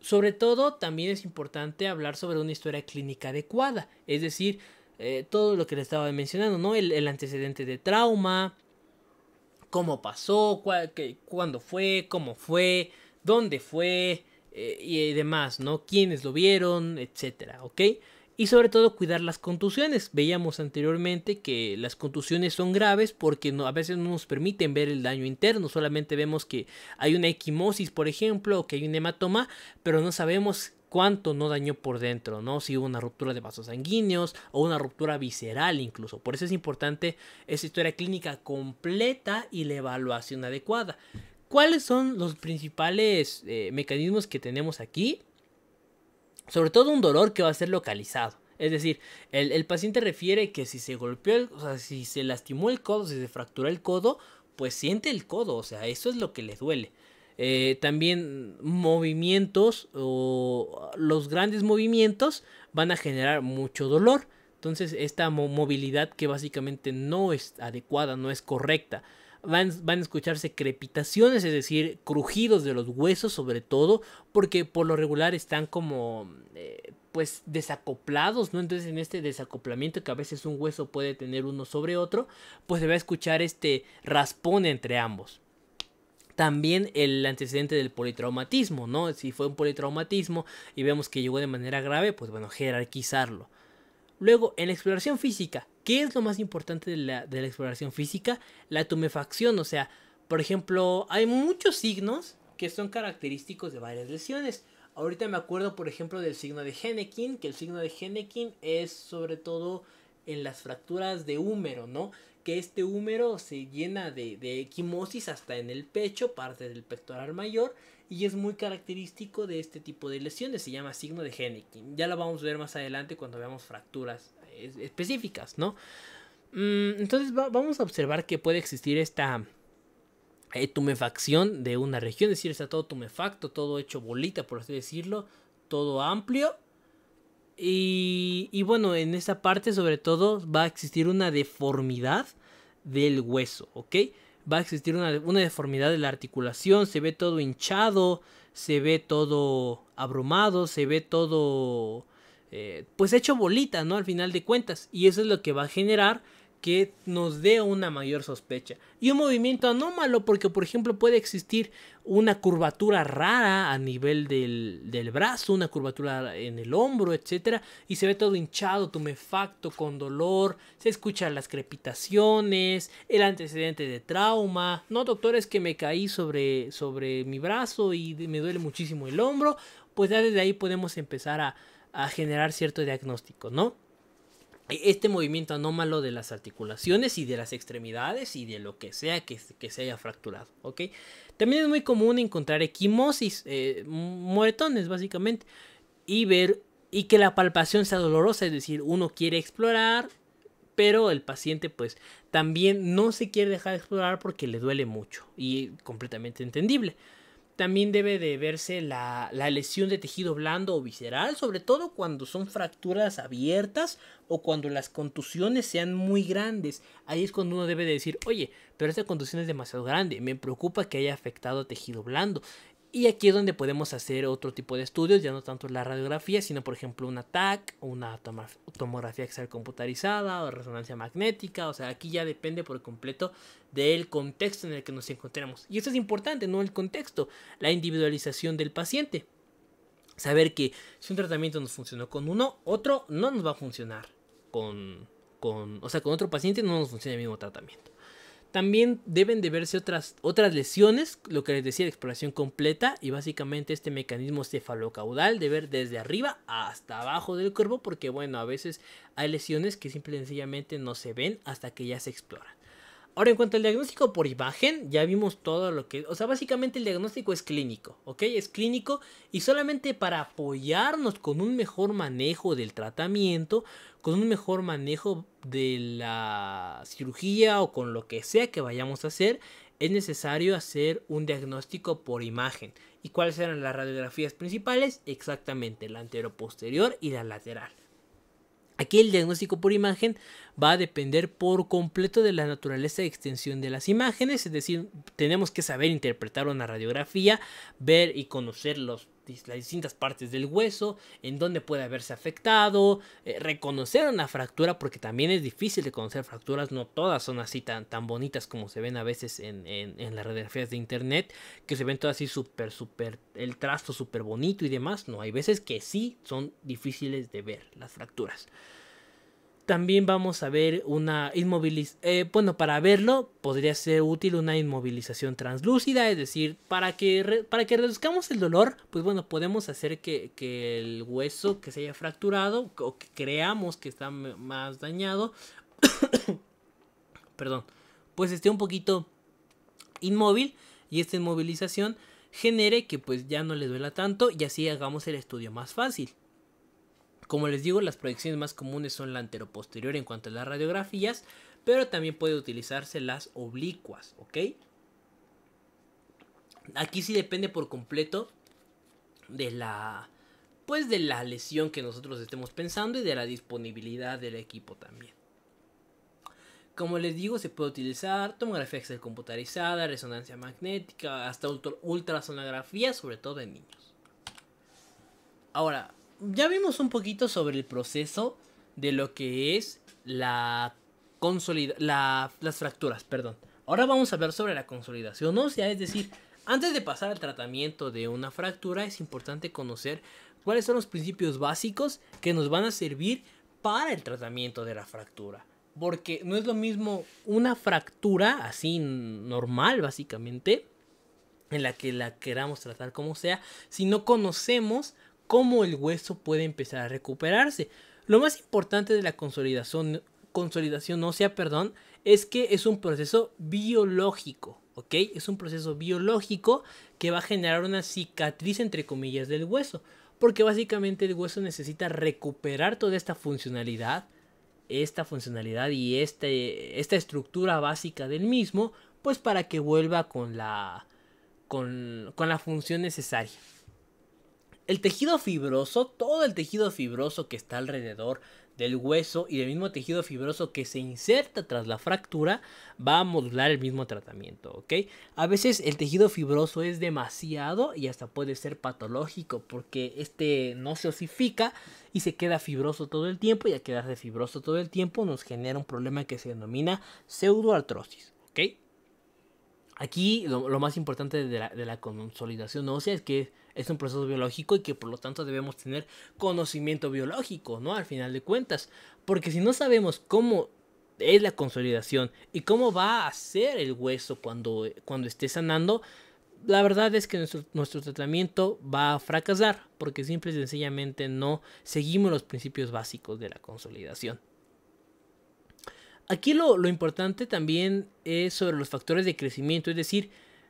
Sobre todo, también es importante hablar sobre una historia clínica adecuada, es decir, eh, todo lo que le estaba mencionando, ¿no? el antecedente de trauma, cómo pasó, qué, cuándo fue, cómo fue, dónde fue eh, y demás, ¿no? Quiénes lo vieron, etcétera, ¿ok? Y sobre todo cuidar las contusiones. Veíamos anteriormente que las contusiones son graves porque a veces no nos permiten ver el daño interno. Solamente vemos que hay una equimosis, por ejemplo, o que hay un hematoma, pero no sabemos cuánto no dañó por dentro, ¿no? Si hubo una ruptura de vasos sanguíneos o una ruptura visceral incluso. Por eso es importante esa historia clínica completa y la evaluación adecuada. ¿Cuáles son los principales eh, mecanismos que tenemos aquí? Sobre todo un dolor que va a ser localizado. Es decir, el, paciente refiere que si se golpeó, o sea, si se lastimó el codo, si se fracturó el codo, pues siente el codo, o sea, eso es lo que le duele. Eh, también movimientos o los grandes movimientos van a generar mucho dolor. Entonces esta movilidad que básicamente no es adecuada, no es correcta. Van, van, a escucharse crepitaciones, es decir, crujidos de los huesos sobre todo, porque por lo regular están como eh, pues desacoplados, ¿no? Entonces en este desacoplamiento que a veces un hueso puede tener uno sobre otro, pues se va a escuchar este raspón entre ambos también el antecedente del politraumatismo, ¿no? Si fue un politraumatismo y vemos que llegó de manera grave, pues bueno, jerarquizarlo. Luego, en la exploración física, ¿qué es lo más importante de la, exploración física? La tumefacción, o sea, por ejemplo, hay muchos signos que son característicos de varias lesiones. Ahorita me acuerdo, por ejemplo, del signo de Hennekin, que el signo de Hennekin es sobre todo en las fracturas de húmero, ¿no? que este húmero se llena de, de equimosis hasta en el pecho, parte del pectoral mayor, y es muy característico de este tipo de lesiones, se llama signo de Hennequin. Ya lo vamos a ver más adelante cuando veamos fracturas específicas, ¿no? Mm, entonces vamos a observar que puede existir esta eh, tumefacción de una región, es decir, está todo tumefacto, todo hecho bolita, por así decirlo, todo amplio, y, bueno, en esa parte sobre todo va a existir una deformidad del hueso, ¿ok? Va a existir una, deformidad de la articulación, se ve todo hinchado, se ve todo abrumado, se ve todo eh, pues hecho bolita, ¿no? Al final de cuentas. Y eso es lo que va a generar que nos dé una mayor sospecha. Y un movimiento anómalo porque, por ejemplo, puede existir una curvatura rara a nivel del, brazo, una curvatura en el hombro, etc. Y se ve todo hinchado, tumefacto, con dolor, se escuchan las crepitaciones, el antecedente de trauma. No, doctor, es que me caí sobre, sobre mi brazo y me duele muchísimo el hombro. Pues ya desde ahí podemos empezar a, a generar cierto diagnóstico, ¿no? este movimiento anómalo de las articulaciones y de las extremidades y de lo que sea que, se haya fracturado, También es muy común encontrar equimosis, eh, moretones básicamente, y ver y que la palpación sea dolorosa, es decir, uno quiere explorar, pero el paciente pues también no se quiere dejar explorar porque le duele mucho y completamente entendible. También debe de verse la, lesión de tejido blando o visceral, sobre todo cuando son fracturas abiertas o cuando las contusiones sean muy grandes. Ahí es cuando uno debe de decir, oye, pero esta contusión es demasiado grande, me preocupa que haya afectado tejido blando. Y aquí es donde podemos hacer otro tipo de estudios, ya no tanto la radiografía, sino por ejemplo un TAC, una tomografía axial computarizada o resonancia magnética. O sea, aquí ya depende por completo del contexto en el que nos encontremos. Y esto es importante, ¿no? El contexto, la individualización del paciente. Saber que si un tratamiento nos funcionó con uno, otro no nos va a funcionar con, con o sea, con otro paciente no nos funciona el mismo tratamiento. También deben de verse otras, otras lesiones, lo que les decía, la exploración completa y básicamente este mecanismo cefalocaudal de ver desde arriba hasta abajo del cuerpo, porque bueno, a veces hay lesiones que simple y sencillamente no se ven hasta que ya se exploran. Ahora, en cuanto al diagnóstico por imagen, ya vimos todo lo que... O sea, básicamente el diagnóstico es clínico, ¿ok? Es clínico y solamente para apoyarnos con un mejor manejo del tratamiento, con un mejor manejo de la cirugía o con lo que sea que vayamos a hacer, es necesario hacer un diagnóstico por imagen. ¿Y cuáles eran las radiografías principales? Exactamente, la anteroposterior y la lateral. Aquí el diagnóstico por imagen va a depender por completo de la naturaleza y extensión de las imágenes, es decir, tenemos que saber interpretar una radiografía, ver y conocer los las distintas partes del hueso, en dónde puede haberse afectado, eh, reconocer una fractura, porque también es difícil de conocer fracturas, no todas son así tan, tan bonitas como se ven a veces en, en las radiografías de internet, que se ven todas así súper, súper, el trasto súper bonito y demás, no, hay veces que sí son difíciles de ver las fracturas. También vamos a ver una inmovilización. Eh, bueno, para verlo podría ser útil una inmovilización translúcida, es decir, para que, para que reduzcamos el dolor, pues bueno, podemos hacer que, que el hueso que se haya fracturado o que creamos que está más dañado, perdón, pues esté un poquito inmóvil y esta inmovilización genere que pues ya no le duela tanto y así hagamos el estudio más fácil. Como les digo, las proyecciones más comunes son la anteroposterior en cuanto a las radiografías, pero también puede utilizarse las oblicuas, ¿ok? Aquí sí depende por completo de la pues de la lesión que nosotros estemos pensando y de la disponibilidad del equipo también. Como les digo, se puede utilizar tomografía excel computarizada, resonancia magnética, hasta ultrasonografía, sobre todo en niños. Ahora, ya vimos un poquito sobre el proceso de lo que es la consolida las fracturas, perdón. Ahora vamos a hablar sobre la consolidación, o sea, es decir, antes de pasar al tratamiento de una fractura es importante conocer cuáles son los principios básicos que nos van a servir para el tratamiento de la fractura. Porque no es lo mismo una fractura así normal, básicamente, en la que la queramos tratar como sea, si no conocemos cómo el hueso puede empezar a recuperarse. Lo más importante de la consolidación, consolidación ósea, perdón, es que es un proceso biológico, ¿ok? Es un proceso biológico que va a generar una cicatriz, entre comillas, del hueso, porque básicamente el hueso necesita recuperar toda esta funcionalidad, esta funcionalidad y este, esta estructura básica del mismo, pues para que vuelva con la, con la función necesaria. El tejido fibroso, todo el tejido fibroso que está alrededor del hueso y del mismo tejido fibroso que se inserta tras la fractura, va a modular el mismo tratamiento, A veces el tejido fibroso es demasiado y hasta puede ser patológico porque este no se osifica y se queda fibroso todo el tiempo y al quedarse fibroso todo el tiempo nos genera un problema que se denomina pseudoartrosis. Aquí lo, más importante de la, consolidación ósea es que es un proceso biológico y que por lo tanto debemos tener conocimiento biológico, ¿no? Al final de cuentas, porque si no sabemos cómo es la consolidación y cómo va a ser el hueso cuando, cuando esté sanando, la verdad es que nuestro, nuestro, tratamiento va a fracasar porque simple y sencillamente no seguimos los principios básicos de la consolidación. Aquí lo, importante también es sobre los factores de crecimiento, es decir,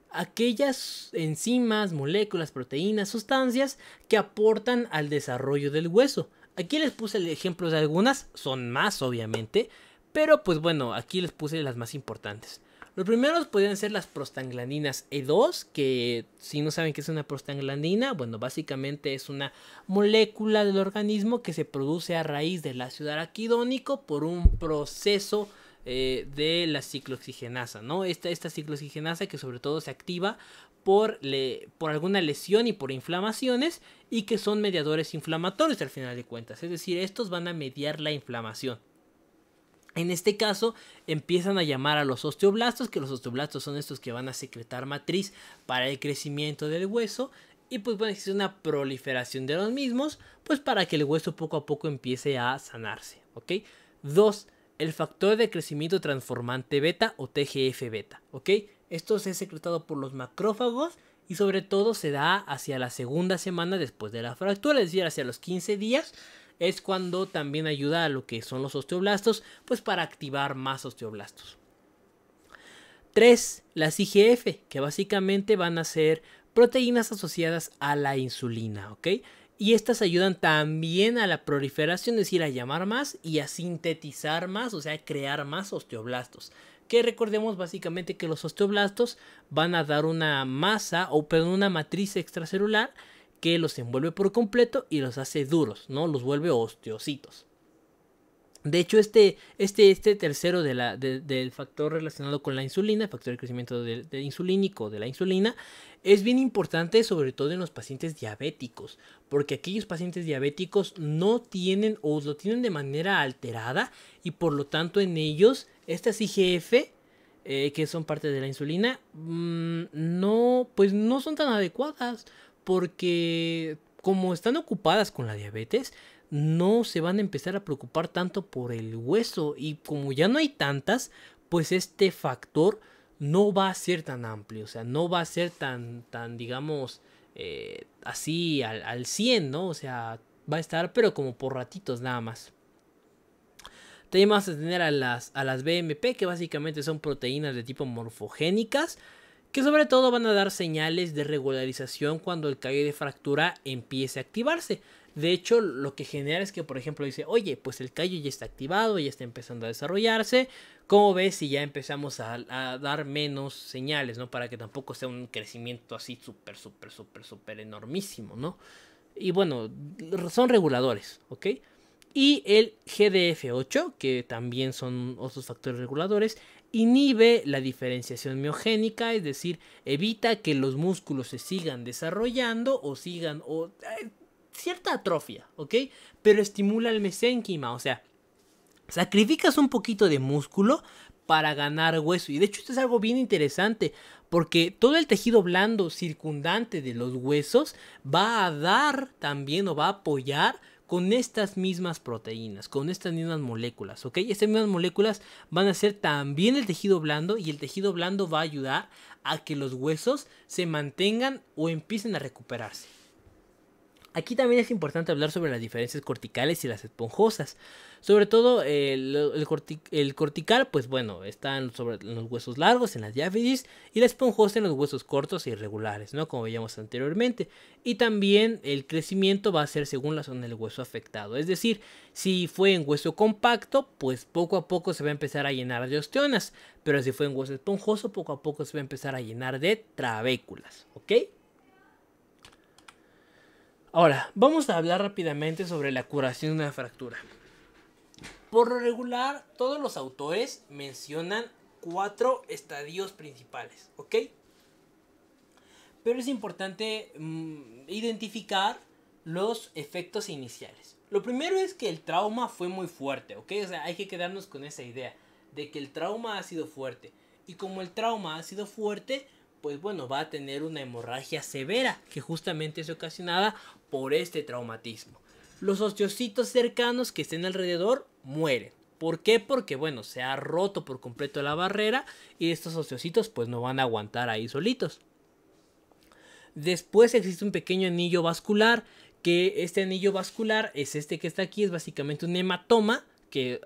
aquellas enzimas, moléculas, proteínas, sustancias que aportan al desarrollo del hueso. Aquí les puse ejemplos de algunas, son más obviamente, pero pues bueno, aquí les puse las más importantes. Los primeros pueden ser las prostaglandinas E2, que si no saben qué es una prostaglandina, bueno, básicamente es una molécula del organismo que se produce a raíz del ácido araquidónico por un proceso eh, de la ciclooxigenasa, ¿no? Esta, cicloxigenasa ciclooxigenasa que sobre todo se activa por, por, alguna lesión y por inflamaciones y que son mediadores inflamatorios al final de cuentas. Es decir, estos van a mediar la inflamación. En este caso, empiezan a llamar a los osteoblastos, que los osteoblastos son estos que van a secretar matriz para el crecimiento del hueso. Y pues bueno, existe una proliferación de los mismos, pues para que el hueso poco a poco empiece a sanarse, ¿ok? Dos, El factor de crecimiento transformante beta o TGF beta, ¿ok? Esto se es secretado por los macrófagos y sobre todo se da hacia la segunda semana después de la fractura, es decir, hacia los 15 días es cuando también ayuda a lo que son los osteoblastos, pues para activar más osteoblastos. 3. Las IGF, que básicamente van a ser proteínas asociadas a la insulina, ¿ok? Y estas ayudan también a la proliferación, es decir, a llamar más y a sintetizar más, o sea, a crear más osteoblastos. Que recordemos básicamente que los osteoblastos van a dar una masa o perdón, una matriz extracelular que los envuelve por completo y los hace duros, ¿no? Los vuelve osteocitos. De hecho, este, este, este tercero del factor relacionado con la insulina, el factor de crecimiento insulínico de la insulina, es bien importante sobre todo en los pacientes diabéticos, porque aquellos pacientes diabéticos no tienen o lo tienen de manera alterada y por lo tanto en ellos estas IGF, eh, que son parte de la insulina, mm, no, pues no son tan adecuadas porque como están ocupadas con la diabetes, no se van a empezar a preocupar tanto por el hueso y como ya no hay tantas, pues este factor no va a ser tan amplio, o sea, no va a ser tan, tan digamos, eh, así al, 100, ¿no? O sea, va a estar, pero como por ratitos nada más. También vas a tener a las BMP, que básicamente son proteínas de tipo morfogénicas, que sobre todo van a dar señales de regularización cuando el callo de fractura empiece a activarse. De hecho, lo que genera es que, por ejemplo, dice, oye, pues el callo ya está activado, ya está empezando a desarrollarse. ¿Cómo ves si ya empezamos a, dar menos señales, no? Para que tampoco sea un crecimiento así súper, súper, súper, súper enormísimo, ¿no? Y bueno, son reguladores, ¿ok? Y el GDF8, que también son otros factores reguladores, inhibe la diferenciación miogénica, es decir, evita que los músculos se sigan desarrollando o sigan o eh, cierta atrofia, ¿ok? Pero estimula el mesénquima, o sea, sacrificas un poquito de músculo para ganar hueso y de hecho esto es algo bien interesante porque todo el tejido blando circundante de los huesos va a dar también o va a apoyar con estas mismas proteínas, con estas mismas moléculas, ¿ok? Estas mismas moléculas van a ser también el tejido blando y el tejido blando va a ayudar a que los huesos se mantengan o empiecen a recuperarse. Aquí también es importante hablar sobre las diferencias corticales y las esponjosas. Sobre todo el, cortical, pues bueno, están sobre los huesos largos, en las diáfisis, y la esponjosa en los huesos cortos e irregulares, ¿no? Como veíamos anteriormente. Y también el crecimiento va a ser según la zona del hueso afectado. Es decir, si fue en hueso compacto, pues poco a poco se va a empezar a llenar de osteonas. Pero si fue en hueso esponjoso, poco a poco se va a empezar a llenar de trabéculas, ¿ok? Ahora, vamos a hablar rápidamente sobre la curación de una fractura. Por lo regular, todos los autores mencionan cuatro estadios principales, ¿ok? Pero es importante mm, identificar los efectos iniciales. Lo primero es que el trauma fue muy fuerte, ¿ok? O sea, hay que quedarnos con esa idea de que el trauma ha sido fuerte. Y como el trauma ha sido fuerte, pues bueno, va a tener una hemorragia severa que justamente es ocasionada por este traumatismo. Los osteocitos cercanos que estén alrededor mueren. ¿Por qué? Porque bueno, se ha roto por completo la barrera y estos osteocitos pues no van a aguantar ahí solitos. Después existe un pequeño anillo vascular, que este anillo vascular es este que está aquí, es básicamente un hematoma que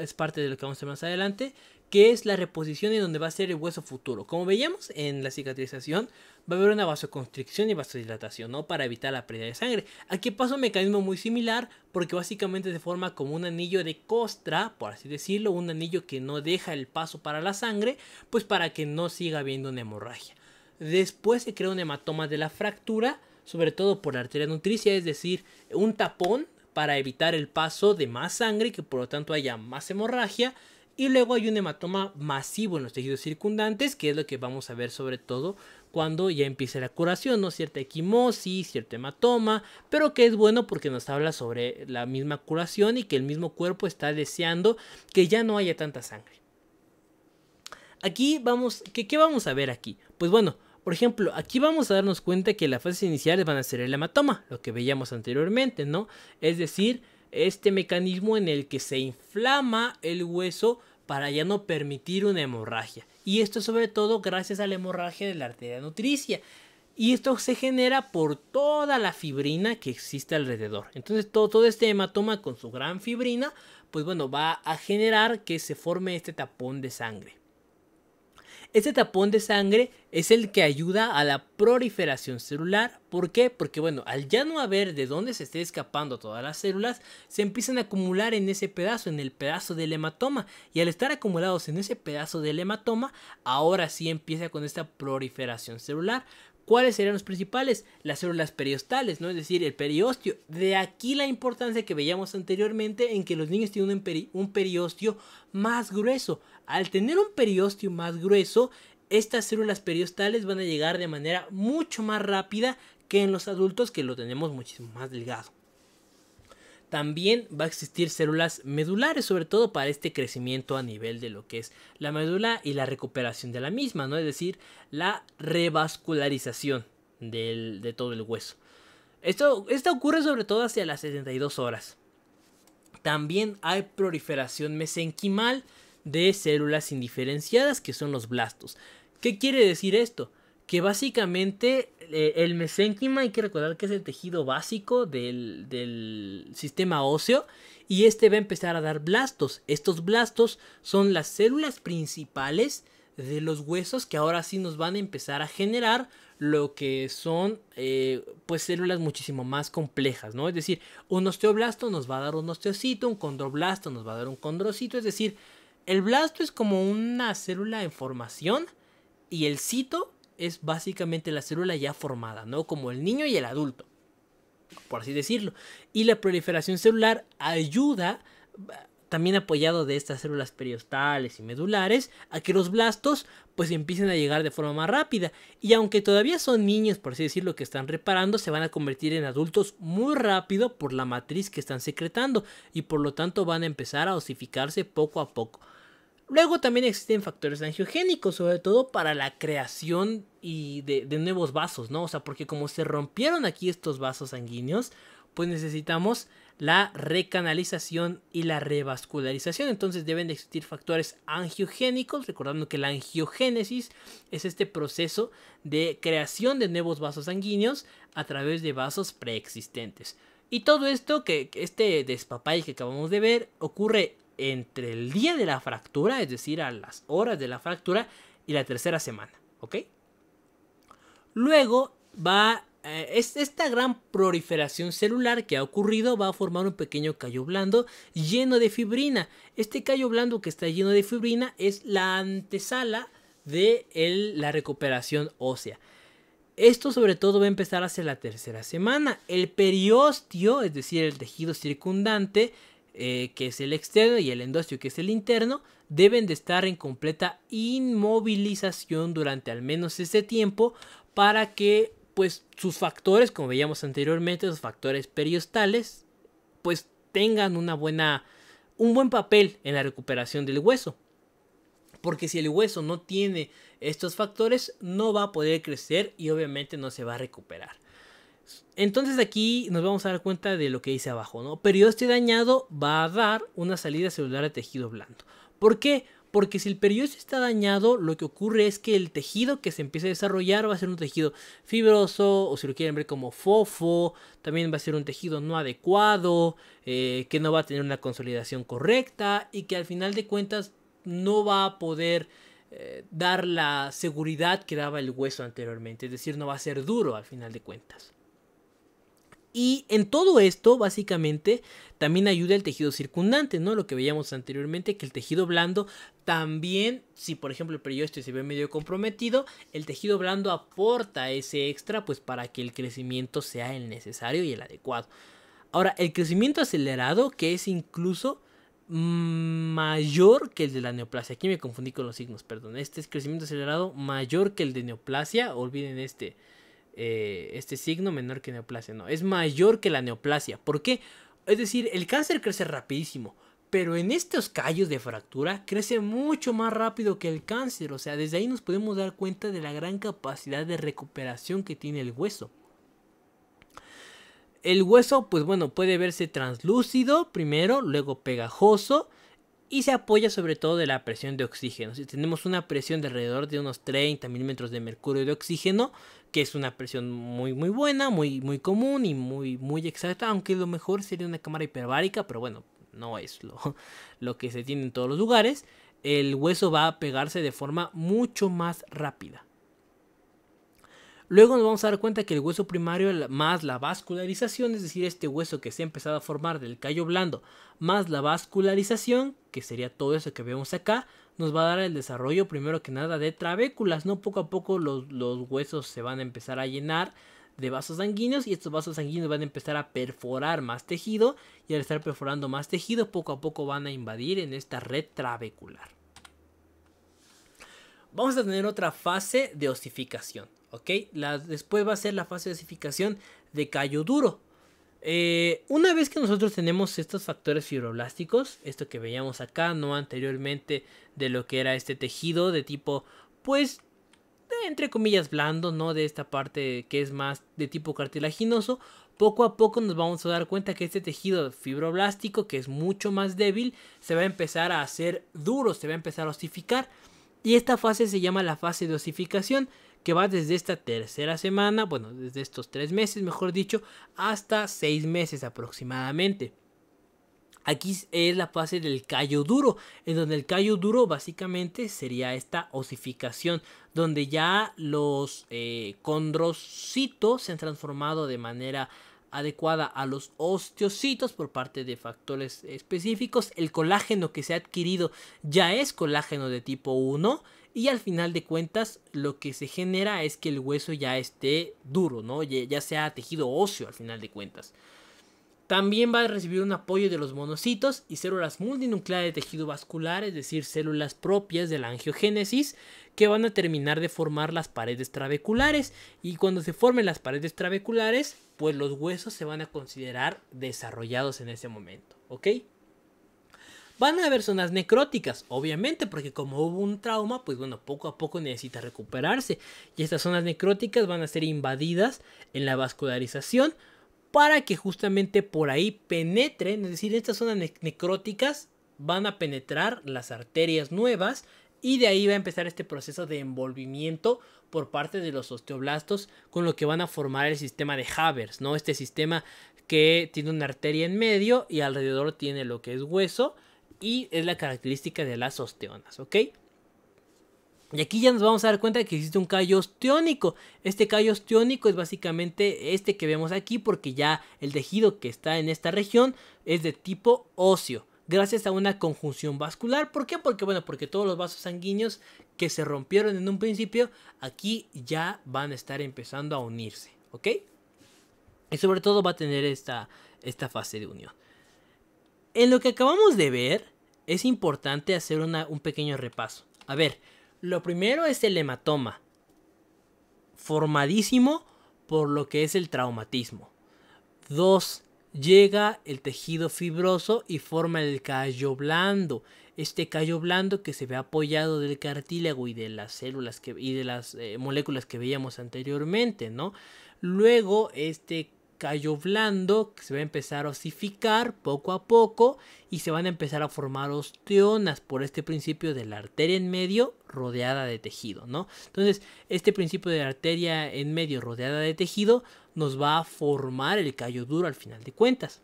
es parte de lo que vamos a ver más adelante, que es la reposición en donde va a ser el hueso futuro. Como veíamos en la cicatrización, va a haber una vasoconstricción y vasodilatación, ¿no? Para evitar la pérdida de sangre. Aquí pasa un mecanismo muy similar, porque básicamente se forma como un anillo de costra, por así decirlo, un anillo que no deja el paso para la sangre, pues para que no siga habiendo una hemorragia. Después se crea un hematoma de la fractura, sobre todo por la arteria nutricia, es decir, un tapón para evitar el paso de más sangre que por lo tanto haya más hemorragia. Y luego hay un hematoma masivo en los tejidos circundantes, que es lo que vamos a ver sobre todo cuando ya empiece la curación, ¿no? Cierta equimosis, cierto hematoma, pero que es bueno porque nos habla sobre la misma curación y que el mismo cuerpo está deseando que ya no haya tanta sangre. Aquí vamos, qué vamos a ver aquí? Pues bueno, por ejemplo, aquí vamos a darnos cuenta que las fases iniciales van a ser el hematoma, lo que veíamos anteriormente, ¿no? Es decir, este mecanismo en el que se inflama el hueso para ya no permitir una hemorragia. Y esto sobre todo gracias a la hemorragia de la arteria nutricia. Y esto se genera por toda la fibrina que existe alrededor. Entonces todo, todo este hematoma con su gran fibrina, pues bueno, va a generar que se forme este tapón de sangre. Este tapón de sangre es el que ayuda a la proliferación celular. ¿Por qué? Porque bueno, al ya no haber de dónde se esté escapando todas las células, se empiezan a acumular en ese pedazo, en el pedazo del hematoma. Y al estar acumulados en ese pedazo del hematoma, ahora sí empieza con esta proliferación celular. ¿Cuáles serían los principales? Las células periostales, ¿no? Es decir, el periostio. De aquí la importancia que veíamos anteriormente en que los niños tienen un, periosteo periostio más grueso. Al tener un periósteo más grueso, estas células periostales van a llegar de manera mucho más rápida que en los adultos que lo tenemos muchísimo más delgado. También va a existir células medulares, sobre todo para este crecimiento a nivel de lo que es la médula y la recuperación de la misma, ¿no? Es decir, la revascularización de todo el hueso. Esto, esto ocurre sobre todo hacia las 72 horas. También hay proliferación mesenquimal, de células indiferenciadas que son los blastos. ¿Qué quiere decir esto? Que básicamente eh, el mesénquima hay que recordar que es el tejido básico del, sistema óseo y este va a empezar a dar blastos. Estos blastos son las células principales de los huesos que ahora sí nos van a empezar a generar lo que son eh, pues células muchísimo más complejas, ¿no? Es decir, un osteoblasto nos va a dar un osteocito, un condroblasto nos va a dar un condrocito, es decir, el blasto es como una célula en formación y el cito es básicamente la célula ya formada, ¿no? Como el niño y el adulto, por así decirlo. Y la proliferación celular ayuda, también apoyado de estas células periostales y medulares, a que los blastos pues empiecen a llegar de forma más rápida. Y aunque todavía son niños, por así decirlo, que están reparando, se van a convertir en adultos muy rápido por la matriz que están secretando y por lo tanto van a empezar a osificarse poco a poco. Luego también existen factores angiogénicos, sobre todo para la creación y de, nuevos vasos, ¿no? O sea, porque como se rompieron aquí estos vasos sanguíneos, pues necesitamos la recanalización y la revascularización. Entonces deben de existir factores angiogénicos, recordando que la angiogénesis es este proceso de creación de nuevos vasos sanguíneos a través de vasos preexistentes. Y todo esto, que este despapay que acabamos de ver, ocurre entre el día de la fractura, es decir, a las horas de la fractura, y la tercera semana, ¿ok? Luego va, eh, esta gran proliferación celular que ha ocurrido va a formar un pequeño callo blando lleno de fibrina. Este callo blando que está lleno de fibrina es la antesala de la recuperación ósea. Esto sobre todo va a empezar hacia la tercera semana. El periostio, es decir, el tejido circundante, eh, que es el externo, y el endostio, que es el interno, deben de estar en completa inmovilización durante al menos ese tiempo para que pues sus factores, como veíamos anteriormente, los factores periostales, pues tengan una buena, un buen papel en la recuperación del hueso. Porque si el hueso no tiene estos factores, no va a poder crecer y obviamente no se va a recuperar. Entonces aquí nos vamos a dar cuenta de lo que dice abajo, ¿no? Periodo dañado va a dar una salida celular de tejido blando. ¿Por qué? Porque si el periódico está dañado, lo que ocurre es que el tejido que se empieza a desarrollar va a ser un tejido fibroso, o si lo quieren ver como fofo, también va a ser un tejido no adecuado, eh, que no va a tener una consolidación correcta y que al final de cuentas no va a poder eh, dar la seguridad que daba el hueso anteriormente, es decir, no va a ser duro al final de cuentas. Y en todo esto, básicamente, también ayuda el tejido circundante, ¿no? Lo que veíamos anteriormente, que el tejido blando también, si por ejemplo el periódico se ve medio comprometido, el tejido blando aporta ese extra, pues para que el crecimiento sea el necesario y el adecuado. Ahora, el crecimiento acelerado, que es incluso mayor que el de la neoplasia. Aquí me confundí con los signos, perdón. Este es crecimiento acelerado mayor que el de neoplasia. Olviden este. Eh, este signo menor que neoplasia, no, es mayor que la neoplasia. ¿Por qué? Es decir, el cáncer crece rapidísimo, pero en estos callos de fractura crece mucho más rápido que el cáncer, o sea, desde ahí nos podemos dar cuenta de la gran capacidad de recuperación que tiene el hueso. El hueso, pues bueno, puede verse translúcido primero, luego pegajoso y se apoya sobre todo de la presión de oxígeno. Si tenemos una presión de alrededor de unos 30 milímetros de mercurio de oxígeno, que es una presión muy muy buena, muy muy común y muy muy exacta, aunque lo mejor sería una cámara hiperbárica, pero bueno, no es lo, lo que se tiene en todos los lugares, el hueso va a pegarse de forma mucho más rápida. Luego nos vamos a dar cuenta que el hueso primario más la vascularización, es decir, este hueso que se ha empezado a formar del callo blando, más la vascularización, que sería todo eso que vemos acá, nos va a dar el desarrollo primero que nada de trabéculas, ¿no? Poco a poco los, huesos se van a empezar a llenar de vasos sanguíneos y estos vasos sanguíneos van a empezar a perforar más tejido y al estar perforando más tejido poco a poco van a invadir en esta red trabecular. Vamos a tener otra fase de osificación, ¿ok? después va a ser la fase de osificación de callo duro, eh, una vez que nosotros tenemos estos factores fibroblásticos, esto que veíamos acá, no anteriormente, de lo que era este tejido de tipo, pues, entre comillas, blando, ¿no? De esta parte que es más de tipo cartilaginoso, poco a poco nos vamos a dar cuenta que este tejido fibroblástico, que es mucho más débil, se va a empezar a hacer duro, se va a empezar a osificar. Y esta fase se llama la fase de osificación que va desde esta tercera semana, bueno, desde estos tres meses, mejor dicho, hasta seis meses aproximadamente. Aquí es la fase del callo duro, en donde el callo duro básicamente sería esta osificación, donde ya los eh, condrocitos se han transformado de manera adecuada a los osteocitos por parte de factores específicos. El colágeno que se ha adquirido ya es colágeno de tipo 1 y al final de cuentas, lo que se genera es que el hueso ya esté duro, ¿no? Ya, ya sea tejido óseo al final de cuentas. También va a recibir un apoyo de los monocitos y células multinucleares de tejido vascular, es decir, células propias de la angiogénesis, que van a terminar de formar las paredes trabeculares. Y cuando se formen las paredes trabeculares, pues los huesos se van a considerar desarrollados en ese momento, ¿ok? Van a haber zonas necróticas, obviamente, porque como hubo un trauma, pues bueno, poco a poco necesita recuperarse. Y estas zonas necróticas van a ser invadidas en la vascularización para que justamente por ahí penetren, es decir, estas zonas necróticas van a penetrar las arterias nuevas y de ahí va a empezar este proceso de envolvimiento por parte de los osteoblastos con lo que van a formar el sistema de Havers, ¿no? Este sistema que tiene una arteria en medio y alrededor tiene lo que es hueso y es la característica de las osteonas, ¿ok? Y aquí ya nos vamos a dar cuenta que existe un callo osteónico. Este callo osteónico es básicamente este que vemos aquí porque ya el tejido que está en esta región es de tipo óseo gracias a una conjunción vascular. ¿Por qué? Porque bueno, porque todos los vasos sanguíneos que se rompieron en un principio aquí ya van a estar empezando a unirse, ¿ok? Y sobre todo va a tener esta, esta fase de unión en lo que acabamos de ver, es importante hacer una, un pequeño repaso. A ver, lo primero es el hematoma, formadísimo por lo que es el traumatismo. Dos, llega el tejido fibroso y forma el callo blando. Este callo blando que se ve apoyado del cartílago y de las células que, y de las eh, moléculas que veíamos anteriormente, ¿no? Luego este callo blando que se va a empezar a osificar poco a poco y se van a empezar a formar osteonas por este principio de la arteria en medio rodeada de tejido, ¿no? Entonces, este principio de la arteria en medio rodeada de tejido nos va a formar el callo duro al final de cuentas.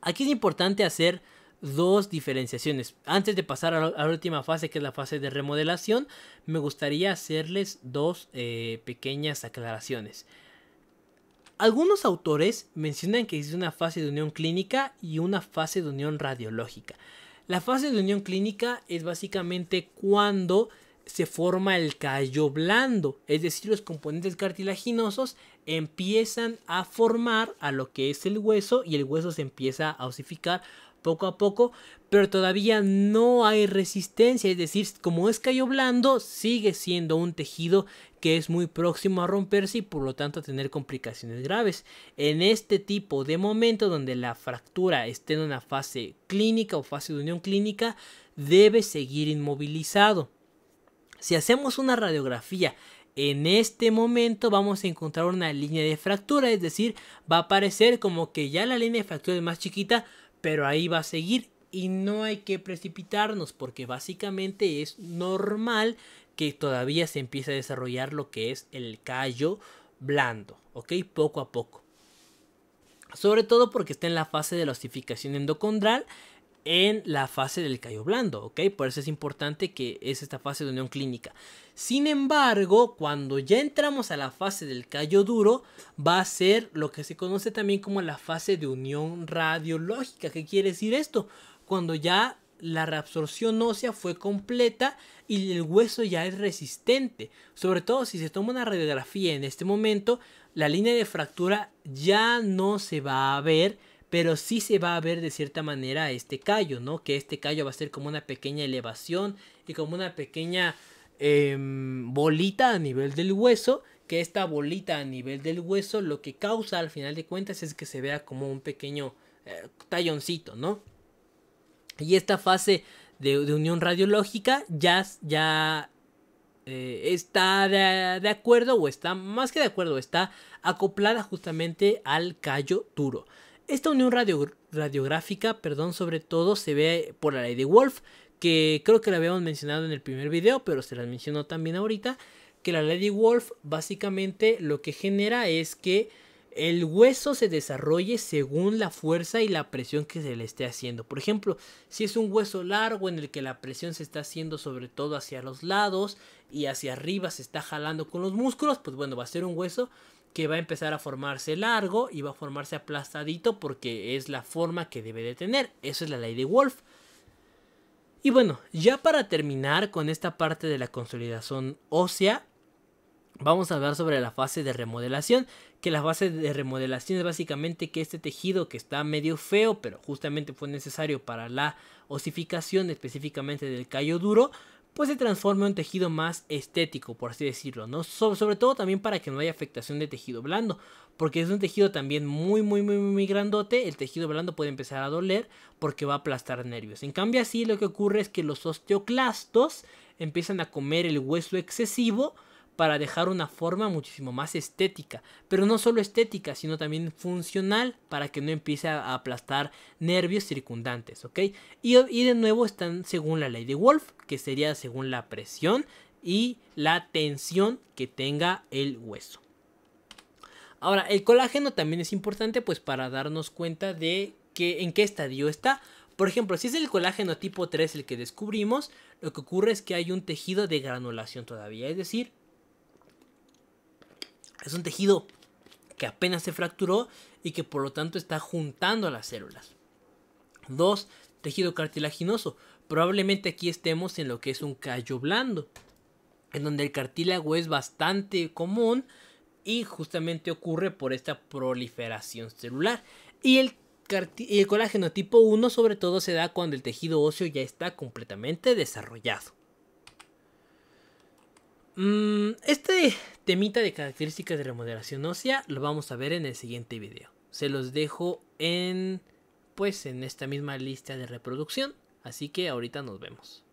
Aquí es importante hacer dos diferenciaciones. Antes de pasar a la, última fase, que es la fase de remodelación, me gustaría hacerles dos eh, pequeñas aclaraciones. Algunos autores mencionan que existe una fase de unión clínica y una fase de unión radiológica. La fase de unión clínica es básicamente cuando se forma el callo blando, es decir, los componentes cartilaginosos empiezan a formar a lo que es el hueso y el hueso se empieza a osificar poco a poco, pero todavía no hay resistencia, es decir, como es callo blando, sigue siendo un tejido que es muy próximo a romperse y por lo tanto a tener complicaciones graves. En este tipo de momento donde la fractura esté en una fase clínica o fase de unión clínica, debe seguir inmovilizado. Si hacemos una radiografía en este momento vamos a encontrar una línea de fractura, es decir, va a parecer como que ya la línea de fractura es más chiquita, pero ahí va a seguir y no hay que precipitarnos porque básicamente es normal que todavía se empieza a desarrollar lo que es el callo blando, ¿ok? Poco a poco. Sobre todo porque está en la fase de la osificación endocondral, en la fase del callo blando, ¿ok? Por eso es importante que es esta fase de unión clínica. Sin embargo, cuando ya entramos a la fase del callo duro, va a ser lo que se conoce también como la fase de unión radiológica. ¿Qué quiere decir esto? Cuando ya la reabsorción ósea fue completa y el hueso ya es resistente. Sobre todo si se toma una radiografía en este momento, la línea de fractura ya no se va a ver, pero sí se va a ver de cierta manera este callo, ¿no? Que este callo va a ser como una pequeña elevación y como una pequeña em, bolita a nivel del hueso que esta bolita a nivel del hueso lo que causa al final de cuentas es que se vea como un pequeño eh, talloncito, ¿no? Y esta fase de, unión radiológica ya, ya eh, está de, acuerdo o está más que de acuerdo, está acoplada justamente al callo duro. Esta unión radiográfica, perdón, sobre todo se ve por la Lady Wolf, que creo que la habíamos mencionado en el primer video, pero se las mencionó también ahorita, que la Lady Wolf básicamente lo que genera es que el hueso se desarrolle según la fuerza y la presión que se le esté haciendo. Por ejemplo, si es un hueso largo en el que la presión se está haciendo sobre todo hacia los lados y hacia arriba se está jalando con los músculos, pues bueno, va a ser un hueso que va a empezar a formarse largo y va a formarse aplastadito porque es la forma que debe de tener. Eso es la ley de Wolf. Y bueno, ya para terminar con esta parte de la consolidación ósea, Vamos a hablar sobre la fase de remodelación, que la fase de remodelación es básicamente que este tejido que está medio feo, pero justamente fue necesario para la osificación específicamente del callo duro, pues se transforma en un tejido más estético, por así decirlo, ¿no? sobre todo también para que no haya afectación de tejido blando, porque es un tejido también muy, muy, muy, muy grandote, el tejido blando puede empezar a doler porque va a aplastar nervios. En cambio así lo que ocurre es que los osteoclastos empiezan a comer el hueso excesivo, para dejar una forma muchísimo más estética, pero no solo estética, sino también funcional para que no empiece a aplastar nervios circundantes, ¿ok? Y, de nuevo están según la ley de Wolf, que sería según la presión y la tensión que tenga el hueso. Ahora, el colágeno también es importante pues para darnos cuenta de que, en qué estadio está. Por ejemplo, si es el colágeno tipo 3 el que descubrimos, lo que ocurre es que hay un tejido de granulación todavía, es decir, es un tejido que apenas se fracturó y que por lo tanto está juntando a las células. 2. Tejido cartilaginoso. Probablemente aquí estemos en lo que es un callo blando, en donde el cartílago es bastante común y justamente ocurre por esta proliferación celular. Y el, colágeno tipo 1 sobre todo se da cuando el tejido óseo ya está completamente desarrollado. Mm, este temita de características de remodelación ósea lo vamos a ver en el siguiente video. Se los dejo en pues en esta misma lista de reproducción, así que ahorita nos vemos.